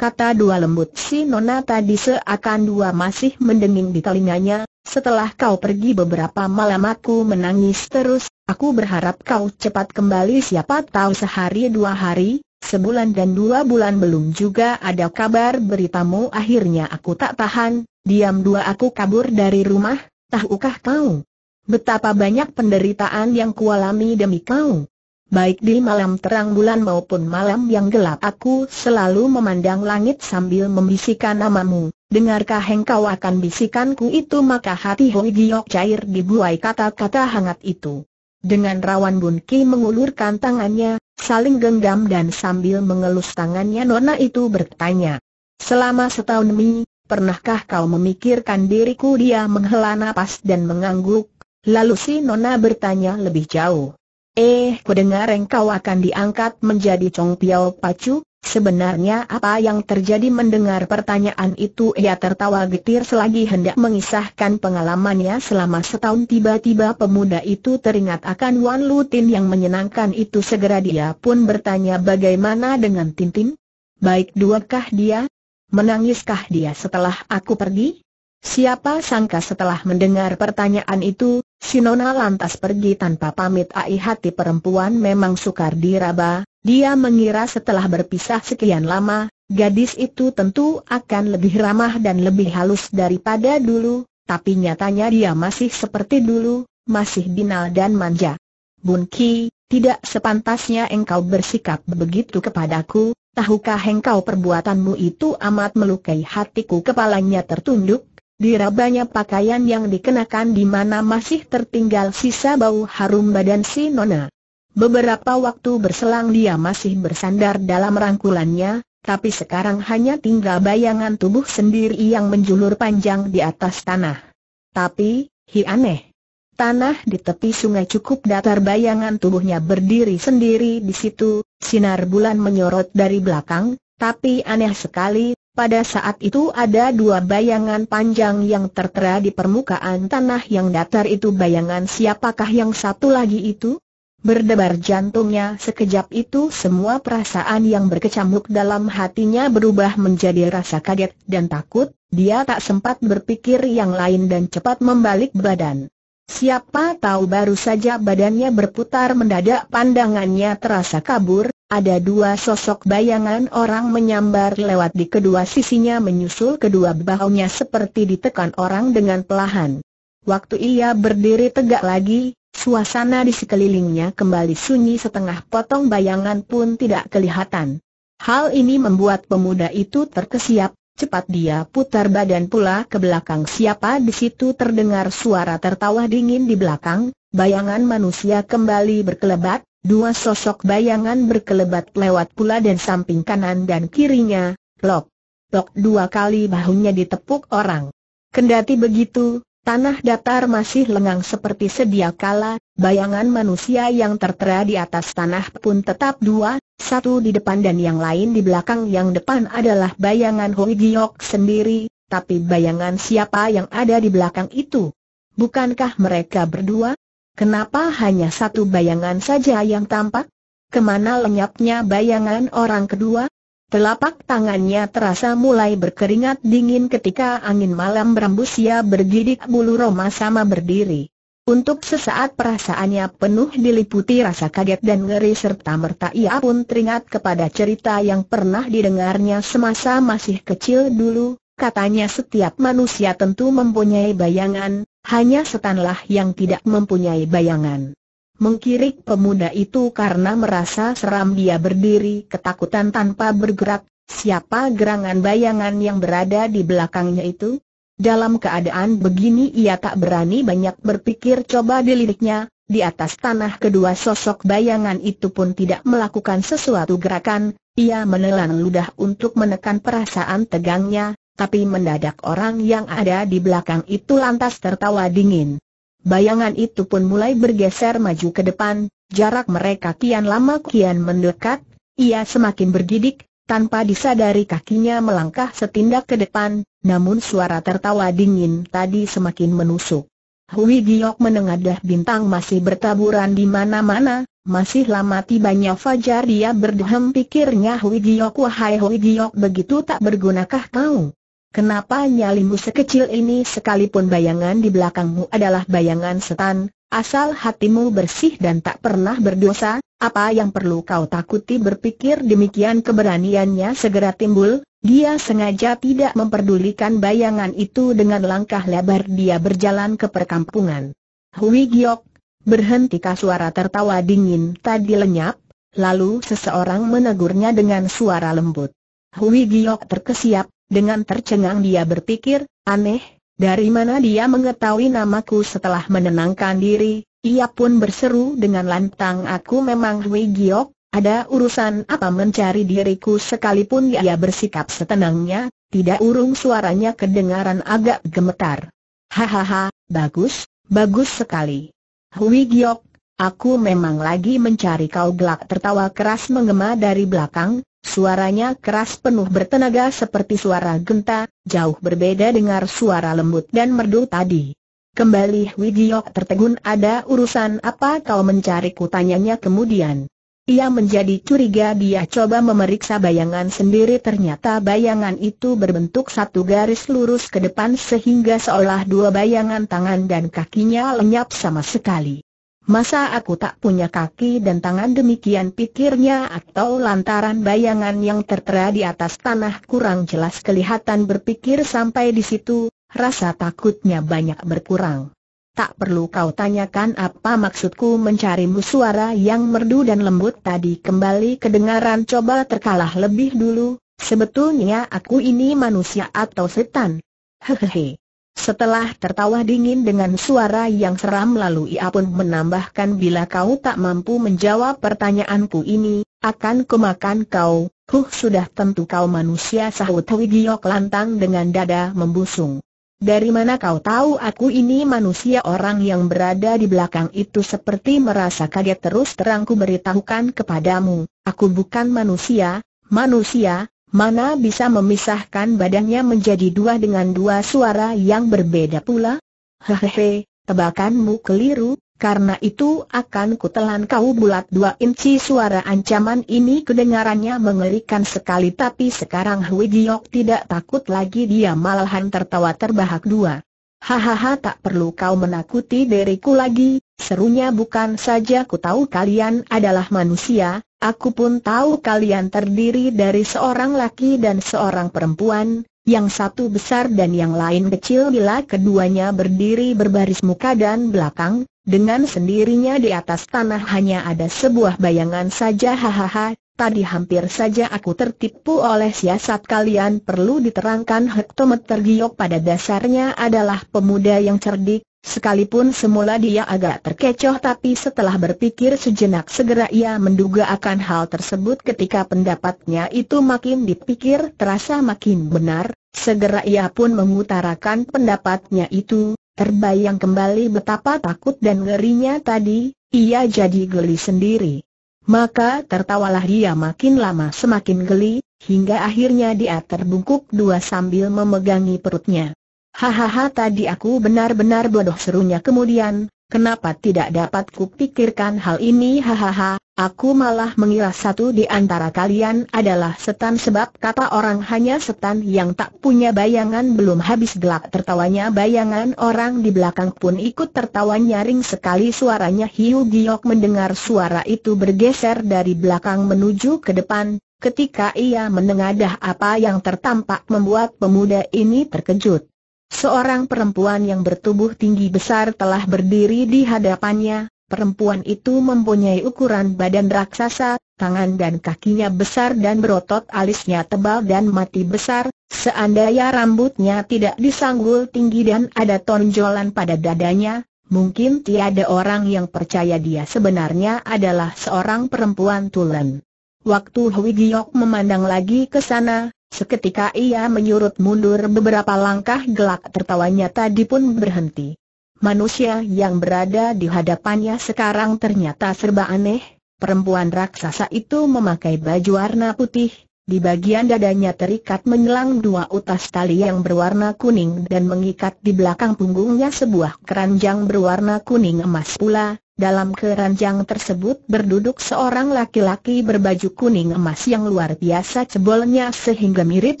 S1: Kata dua lembut si Nona tadi seakan dua masih mendenging di telinganya, setelah kau pergi beberapa malam aku menangis terus, aku berharap kau cepat kembali siapa tahu sehari dua hari, Sebulan dan dua bulan belum juga ada kabar beritamu akhirnya aku tak tahan, diam dua aku kabur dari rumah, tahukah kau? Betapa banyak penderitaan yang kualami demi kau. Baik di malam terang bulan maupun malam yang gelap aku selalu memandang langit sambil membisikkan namamu. Dengarkah engkau akan bisikanku itu maka hati Hoi Giok cair dibuai kata-kata hangat itu. Dengan rawan Bun mengulurkan tangannya, saling genggam dan sambil mengelus tangannya Nona itu bertanya. Selama setahun ini, pernahkah kau memikirkan diriku dia menghela nafas dan mengangguk, lalu si Nona bertanya lebih jauh. Eh, kudengar engkau akan diangkat menjadi Chong Piao Pacu, Sebenarnya apa yang terjadi mendengar pertanyaan itu ia tertawa getir selagi hendak mengisahkan pengalamannya selama setahun tiba-tiba pemuda itu teringat akan Wan Lutin yang menyenangkan itu segera dia pun bertanya bagaimana dengan Tintin? Baik duakah dia? Menangiskah dia setelah aku pergi? Siapa sangka setelah mendengar pertanyaan itu, Sinona lantas pergi tanpa pamit ai hati perempuan memang sukar diraba, dia mengira setelah berpisah sekian lama, gadis itu tentu akan lebih ramah dan lebih halus daripada dulu, tapi nyatanya dia masih seperti dulu, masih binal dan manja. Bun Ki, tidak sepantasnya engkau bersikap begitu kepadaku, tahukah engkau perbuatanmu itu amat melukai hatiku kepalanya tertunduk, dirabanya pakaian yang dikenakan di mana masih tertinggal sisa bau harum badan si Nona. Beberapa waktu berselang dia masih bersandar dalam rangkulannya, tapi sekarang hanya tinggal bayangan tubuh sendiri yang menjulur panjang di atas tanah. Tapi, hi aneh. Tanah di tepi sungai cukup datar bayangan tubuhnya berdiri sendiri di situ, sinar bulan menyorot dari belakang, tapi aneh sekali, pada saat itu ada dua bayangan panjang yang tertera di permukaan tanah yang datar itu bayangan siapakah yang satu lagi itu? Berdebar jantungnya sekejap itu semua perasaan yang berkecamuk dalam hatinya berubah menjadi rasa kaget dan takut, dia tak sempat berpikir yang lain dan cepat membalik badan. Siapa tahu baru saja badannya berputar mendadak pandangannya terasa kabur, ada dua sosok bayangan orang menyambar lewat di kedua sisinya menyusul kedua bahunya seperti ditekan orang dengan pelahan. Waktu ia berdiri tegak lagi, Suasana di sekelilingnya kembali sunyi setengah potong bayangan pun tidak kelihatan. Hal ini membuat pemuda itu terkesiap, cepat dia putar badan pula ke belakang siapa di situ terdengar suara tertawa dingin di belakang, bayangan manusia kembali berkelebat, dua sosok bayangan berkelebat lewat pula dan samping kanan dan kirinya, lok, lok dua kali bahunya ditepuk orang. Kendati begitu, Tanah datar masih lengang seperti sedia kala, bayangan manusia yang tertera di atas tanah pun tetap dua, satu di depan dan yang lain di belakang yang depan adalah bayangan Hoi Giok sendiri, tapi bayangan siapa yang ada di belakang itu? Bukankah mereka berdua? Kenapa hanya satu bayangan saja yang tampak? Kemana lenyapnya bayangan orang kedua? Telapak tangannya terasa mulai berkeringat dingin ketika angin malam berembus ia bergidik bulu Roma sama berdiri. Untuk sesaat perasaannya penuh diliputi rasa kaget dan ngeri serta merta ia pun teringat kepada cerita yang pernah didengarnya semasa masih kecil dulu, katanya setiap manusia tentu mempunyai bayangan, hanya setanlah yang tidak mempunyai bayangan. Mengkirik pemuda itu karena merasa seram dia berdiri ketakutan tanpa bergerak, siapa gerangan bayangan yang berada di belakangnya itu? Dalam keadaan begini ia tak berani banyak berpikir coba diliriknya, di atas tanah kedua sosok bayangan itu pun tidak melakukan sesuatu gerakan, ia menelan ludah untuk menekan perasaan tegangnya, tapi mendadak orang yang ada di belakang itu lantas tertawa dingin. Bayangan itu pun mulai bergeser maju ke depan, jarak mereka kian lama kian mendekat, ia semakin bergidik, tanpa disadari kakinya melangkah setindak ke depan, namun suara tertawa dingin tadi semakin menusuk. Hui Giok menengadah bintang masih bertaburan di mana-mana, masih lama tibanya fajar dia berdehem pikirnya Hui Giok wahai Hui Giok begitu tak bergunakah kau? Kenapa nyalimu sekecil ini sekalipun bayangan di belakangmu adalah bayangan setan, asal hatimu bersih dan tak pernah berdosa, apa yang perlu kau takuti berpikir demikian keberaniannya segera timbul, dia sengaja tidak memperdulikan bayangan itu dengan langkah lebar dia berjalan ke perkampungan. Hui Giok, berhentikah suara tertawa dingin tadi lenyap, lalu seseorang menegurnya dengan suara lembut. Hui Giok terkesiap, dengan tercengang dia berpikir, aneh, dari mana dia mengetahui namaku setelah menenangkan diri, ia pun berseru dengan lantang aku memang Hui Giok, ada urusan apa mencari diriku sekalipun ia bersikap setenangnya, tidak urung suaranya kedengaran agak gemetar. Hahaha, bagus, bagus sekali. Hui Giok, aku memang lagi mencari kau gelak tertawa keras menggema dari belakang, Suaranya keras penuh bertenaga seperti suara genta, jauh berbeda dengar suara lembut dan merdu tadi. Kembali Widiok tertegun ada urusan apa kau mencariku tanyanya kemudian. Ia menjadi curiga dia coba memeriksa bayangan sendiri ternyata bayangan itu berbentuk satu garis lurus ke depan sehingga seolah dua bayangan tangan dan kakinya lenyap sama sekali. Masa aku tak punya kaki dan tangan demikian pikirnya atau lantaran bayangan yang tertera di atas tanah kurang jelas kelihatan berpikir sampai di situ, rasa takutnya banyak berkurang. Tak perlu kau tanyakan apa maksudku mencarimu suara yang merdu dan lembut tadi kembali kedengaran coba terkalah lebih dulu, sebetulnya aku ini manusia atau setan. Hehehe. Setelah tertawa dingin dengan suara yang seram lalu ia pun menambahkan bila kau tak mampu menjawab pertanyaanku ini, akan kumakan kau, huh sudah tentu kau manusia sahut Hui Giok lantang dengan dada membusung. Dari mana kau tahu aku ini manusia orang yang berada di belakang itu seperti merasa kaget terus terangku beritahukan kepadamu, aku bukan manusia, manusia, Mana bisa memisahkan badannya menjadi dua dengan dua suara yang berbeda pula? Hehehe, tebakanmu keliru, karena itu akan kutelan kau bulat dua inci suara ancaman ini kedengarannya mengerikan sekali tapi sekarang Hui Giok tidak takut lagi dia malahan tertawa terbahak dua. Hahaha tak perlu kau menakuti diriku lagi, serunya bukan saja ku tahu kalian adalah manusia, aku pun tahu kalian terdiri dari seorang laki dan seorang perempuan, yang satu besar dan yang lain kecil bila keduanya berdiri berbaris muka dan belakang, dengan sendirinya di atas tanah hanya ada sebuah bayangan saja hahaha, tadi hampir saja aku tertipu oleh siasat kalian perlu diterangkan hektometer giok pada dasarnya adalah pemuda yang cerdik, Sekalipun semula dia agak terkecoh tapi setelah berpikir sejenak segera ia menduga akan hal tersebut ketika pendapatnya itu makin dipikir terasa makin benar, segera ia pun mengutarakan pendapatnya itu, terbayang kembali betapa takut dan ngerinya tadi, ia jadi geli sendiri. Maka tertawalah dia makin lama semakin geli, hingga akhirnya dia terbungkuk dua sambil memegangi perutnya. Hahaha tadi aku benar-benar bodoh serunya kemudian, kenapa tidak dapat kupikirkan hal ini hahaha, aku malah mengira satu di antara kalian adalah setan sebab kata orang hanya setan yang tak punya bayangan belum habis gelap tertawanya bayangan orang di belakang pun ikut tertawa nyaring sekali suaranya Hiu Giok mendengar suara itu bergeser dari belakang menuju ke depan, ketika ia menengadah apa yang tertampak membuat pemuda ini terkejut. Seorang perempuan yang bertubuh tinggi besar telah berdiri di hadapannya, perempuan itu mempunyai ukuran badan raksasa, tangan dan kakinya besar dan berotot alisnya tebal dan mati besar, seandainya rambutnya tidak disanggul tinggi dan ada tonjolan pada dadanya, mungkin tiada orang yang percaya dia sebenarnya adalah seorang perempuan tulen. Waktu Hui Giok memandang lagi ke sana, Seketika ia menyurut mundur beberapa langkah gelak tertawanya tadi pun berhenti. Manusia yang berada di hadapannya sekarang ternyata serba aneh, perempuan raksasa itu memakai baju warna putih, di bagian dadanya terikat menyelang dua utas tali yang berwarna kuning dan mengikat di belakang punggungnya sebuah keranjang berwarna kuning emas pula, dalam keranjang tersebut berduduk seorang laki-laki berbaju kuning emas yang luar biasa cebolnya sehingga mirip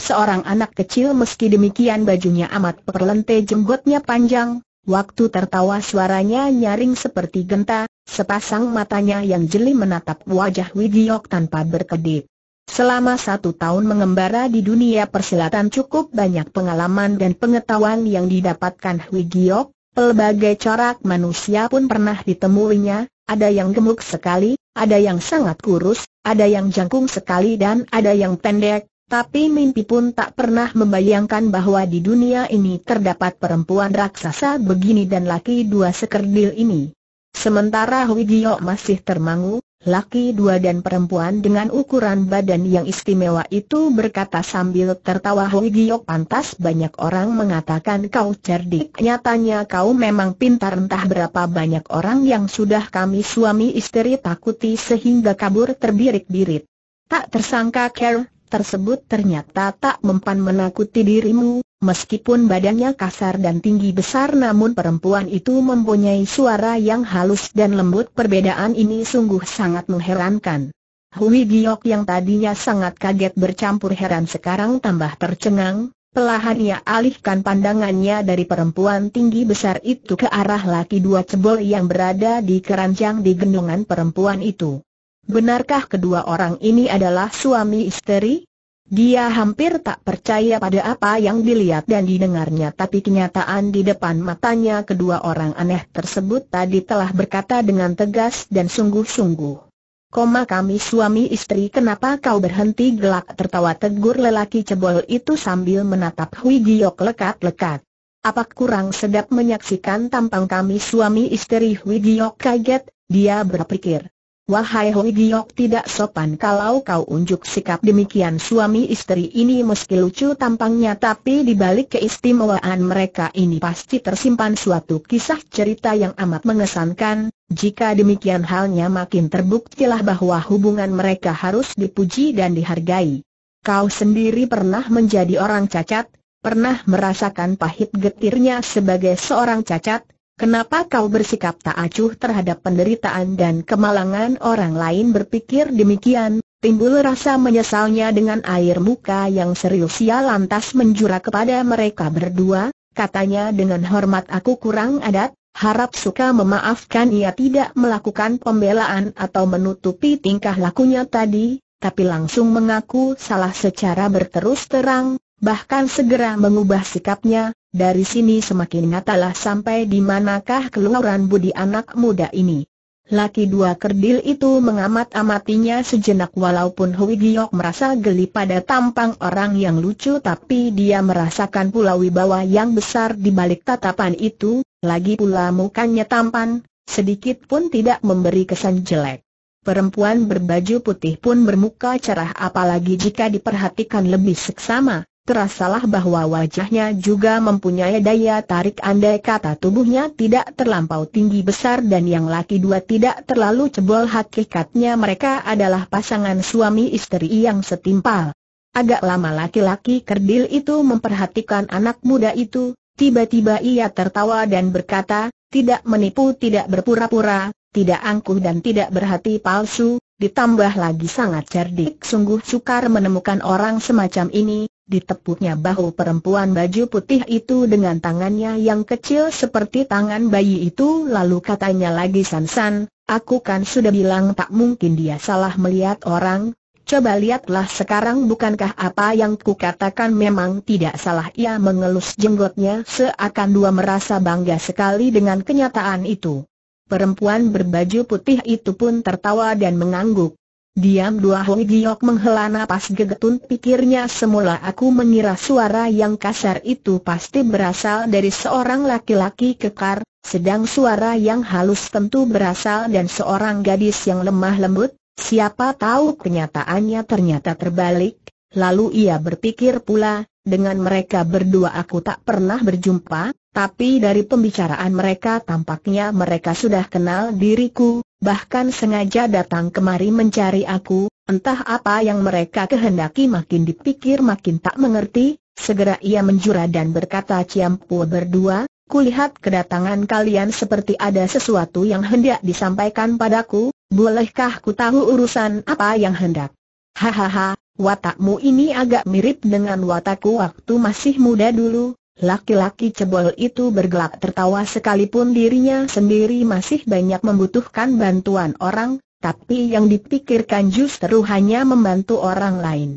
S1: seorang anak kecil meski demikian bajunya amat perlente jenggotnya panjang, waktu tertawa suaranya nyaring seperti genta, sepasang matanya yang jeli menatap wajah Widiok tanpa berkedip. Selama satu tahun mengembara di dunia persilatan cukup banyak pengalaman dan pengetahuan yang didapatkan Wigiok, Pelbagai corak manusia pun pernah ditemuinya, ada yang gemuk sekali, ada yang sangat kurus, ada yang jangkung sekali dan ada yang pendek, tapi mimpi pun tak pernah membayangkan bahwa di dunia ini terdapat perempuan raksasa begini dan laki dua sekerdil ini. Sementara Huigio masih termangu, laki dua dan perempuan dengan ukuran badan yang istimewa itu berkata sambil tertawa Hui Giok pantas banyak orang mengatakan kau cerdik. Nyatanya kau memang pintar entah berapa banyak orang yang sudah kami suami istri takuti sehingga kabur terbirik-birit. Tak tersangka Ker, tersebut ternyata tak mempan menakuti dirimu, meskipun badannya kasar dan tinggi besar namun perempuan itu mempunyai suara yang halus dan lembut perbedaan ini sungguh sangat mengherankan. Hui Giok yang tadinya sangat kaget bercampur heran sekarang tambah tercengang, Pelahan ia alihkan pandangannya dari perempuan tinggi besar itu ke arah laki dua cebol yang berada di keranjang di gendongan perempuan itu. Benarkah kedua orang ini adalah suami istri? Dia hampir tak percaya pada apa yang dilihat dan didengarnya tapi kenyataan di depan matanya kedua orang aneh tersebut tadi telah berkata dengan tegas dan sungguh-sungguh. Koma kami suami istri kenapa kau berhenti gelak tertawa tegur lelaki cebol itu sambil menatap Hui Giok lekat-lekat. Apa kurang sedap menyaksikan tampang kami suami istri Hui Giok kaget, dia berpikir. Wahai Hoi Giok tidak sopan kalau kau unjuk sikap demikian suami istri ini meski lucu tampangnya tapi dibalik keistimewaan mereka ini pasti tersimpan suatu kisah cerita yang amat mengesankan, jika demikian halnya makin terbuktilah bahwa hubungan mereka harus dipuji dan dihargai. Kau sendiri pernah menjadi orang cacat, pernah merasakan pahit getirnya sebagai seorang cacat, Kenapa kau bersikap tak acuh terhadap penderitaan dan kemalangan orang lain berpikir demikian? Timbul rasa menyesalnya dengan air muka yang serius ia lantas menjura kepada mereka berdua, katanya dengan hormat aku kurang adat, harap suka memaafkan ia tidak melakukan pembelaan atau menutupi tingkah lakunya tadi, tapi langsung mengaku salah secara berterus terang, bahkan segera mengubah sikapnya, dari sini semakin nyatalah sampai di manakah keluaran budi anak muda ini. Laki dua kerdil itu mengamat-amatinya sejenak walaupun Hui Giok merasa geli pada tampang orang yang lucu tapi dia merasakan pula wibawa yang besar di balik tatapan itu, lagi pula mukanya tampan, sedikit pun tidak memberi kesan jelek. Perempuan berbaju putih pun bermuka cerah apalagi jika diperhatikan lebih seksama, terasalah bahwa wajahnya juga mempunyai daya tarik andai kata tubuhnya tidak terlampau tinggi besar dan yang laki dua tidak terlalu cebol hakikatnya mereka adalah pasangan suami istri yang setimpal. Agak lama laki-laki kerdil itu memperhatikan anak muda itu, tiba-tiba ia tertawa dan berkata, tidak menipu tidak berpura-pura, tidak angkuh dan tidak berhati palsu, ditambah lagi sangat cerdik sungguh sukar menemukan orang semacam ini, Ditepuknya bahu perempuan baju putih itu dengan tangannya yang kecil seperti tangan bayi itu lalu katanya lagi Sansan, aku kan sudah bilang tak mungkin dia salah melihat orang, Coba lihatlah sekarang bukankah apa yang kukatakan memang tidak salah Ia mengelus jenggotnya seakan dua merasa bangga sekali dengan kenyataan itu Perempuan berbaju putih itu pun tertawa dan mengangguk Diam dua Hong Giok menghela nafas gegetun pikirnya semula aku mengira suara yang kasar itu pasti berasal dari seorang laki-laki kekar, sedang suara yang halus tentu berasal dan seorang gadis yang lemah lembut, siapa tahu kenyataannya ternyata terbalik, lalu ia berpikir pula, dengan mereka berdua aku tak pernah berjumpa, tapi dari pembicaraan mereka tampaknya mereka sudah kenal diriku, bahkan sengaja datang kemari mencari aku, entah apa yang mereka kehendaki makin dipikir makin tak mengerti, segera ia menjura dan berkata Ciampu berdua, kulihat kedatangan kalian seperti ada sesuatu yang hendak disampaikan padaku, bolehkah ku tahu urusan apa yang hendak? Hahaha, watakmu ini agak mirip dengan watakku waktu masih muda dulu, Laki-laki cebol itu bergelak tertawa sekalipun dirinya sendiri masih banyak membutuhkan bantuan orang, tapi yang dipikirkan justru hanya membantu orang lain.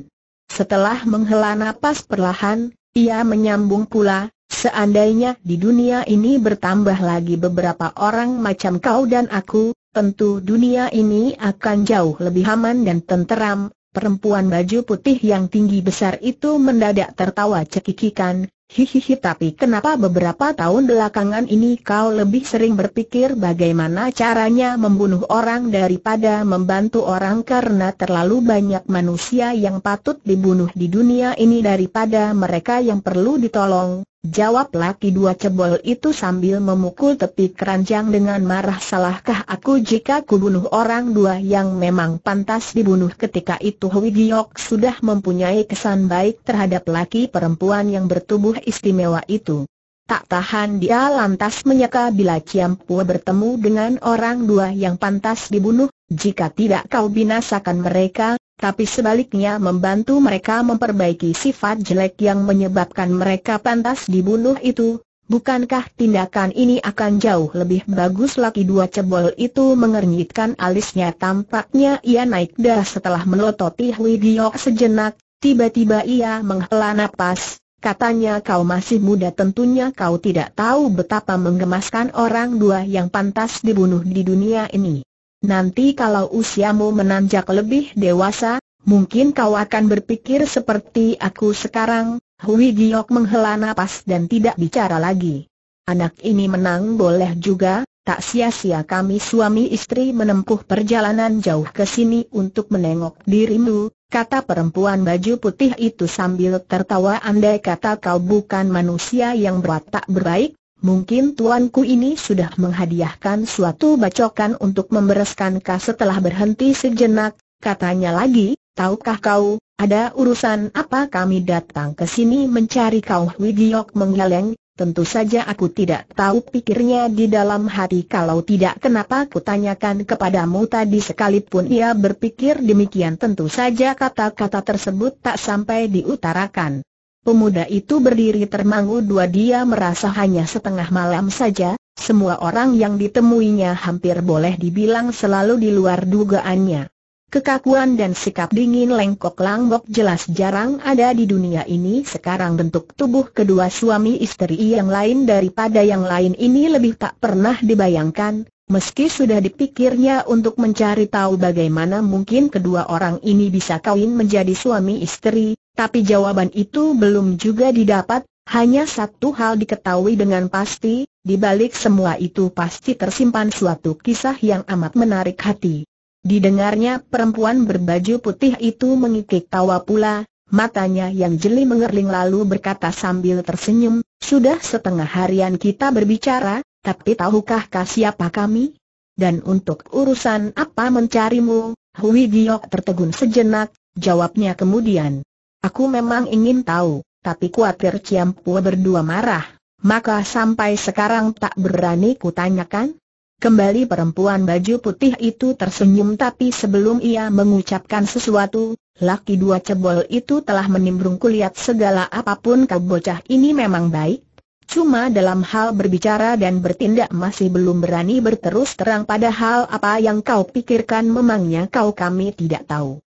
S1: Setelah menghela napas perlahan, ia menyambung pula, seandainya di dunia ini bertambah lagi beberapa orang macam kau dan aku, tentu dunia ini akan jauh lebih aman dan tenteram, Perempuan baju putih yang tinggi besar itu mendadak tertawa cekikikan, Hihihi tapi kenapa beberapa tahun belakangan ini kau lebih sering berpikir bagaimana caranya membunuh orang daripada membantu orang karena terlalu banyak manusia yang patut dibunuh di dunia ini daripada mereka yang perlu ditolong, Jawab laki dua cebol itu sambil memukul tepi keranjang dengan marah salahkah aku jika kubunuh orang dua yang memang pantas dibunuh ketika itu Hwi Giok sudah mempunyai kesan baik terhadap laki perempuan yang bertubuh istimewa itu. Tak tahan dia lantas menyeka bila Ciam Pua bertemu dengan orang dua yang pantas dibunuh, jika tidak kau binasakan mereka, tapi sebaliknya membantu mereka memperbaiki sifat jelek yang menyebabkan mereka pantas dibunuh itu, bukankah tindakan ini akan jauh lebih bagus lagi? dua cebol itu mengernyitkan alisnya tampaknya ia naik dah setelah melototi Hui Giok sejenak, tiba-tiba ia menghela napas, katanya kau masih muda tentunya kau tidak tahu betapa menggemaskan orang dua yang pantas dibunuh di dunia ini. Nanti kalau usiamu menanjak lebih dewasa, mungkin kau akan berpikir seperti aku sekarang. Hui Giok menghela nafas dan tidak bicara lagi. Anak ini menang boleh juga, tak sia-sia kami suami istri menempuh perjalanan jauh ke sini untuk menengok dirimu, kata perempuan baju putih itu sambil tertawa andai kata kau bukan manusia yang berwatak berbaik, Mungkin tuanku ini sudah menghadiahkan suatu bacokan untuk membereskan kau setelah berhenti sejenak, katanya lagi, tahukah kau, ada urusan apa kami datang ke sini mencari kau Wigiok menggeleng, tentu saja aku tidak tahu pikirnya di dalam hati kalau tidak kenapa kutanyakan kepadamu tadi sekalipun ia berpikir demikian tentu saja kata-kata tersebut tak sampai diutarakan. Pemuda itu berdiri termangu dua dia merasa hanya setengah malam saja, semua orang yang ditemuinya hampir boleh dibilang selalu di luar dugaannya. Kekakuan dan sikap dingin lengkok langbok jelas jarang ada di dunia ini sekarang bentuk tubuh kedua suami istri yang lain daripada yang lain ini lebih tak pernah dibayangkan, meski sudah dipikirnya untuk mencari tahu bagaimana mungkin kedua orang ini bisa kawin menjadi suami istri, tapi jawaban itu belum juga didapat, hanya satu hal diketahui dengan pasti, di balik semua itu pasti tersimpan suatu kisah yang amat menarik hati. Didengarnya perempuan berbaju putih itu mengikik tawa pula, matanya yang jeli mengerling lalu berkata sambil tersenyum, sudah setengah harian kita berbicara, tapi tahukah kah siapa kami? Dan untuk urusan apa mencarimu? Hui Giok tertegun sejenak, jawabnya kemudian. Aku memang ingin tahu, tapi kuatir Ciampua berdua marah, maka sampai sekarang tak berani kutanyakan? Kembali perempuan baju putih itu tersenyum tapi sebelum ia mengucapkan sesuatu, laki dua cebol itu telah menimbrung kulihat segala apapun kau bocah ini memang baik. Cuma dalam hal berbicara dan bertindak masih belum berani berterus terang padahal apa yang kau pikirkan memangnya kau kami tidak tahu.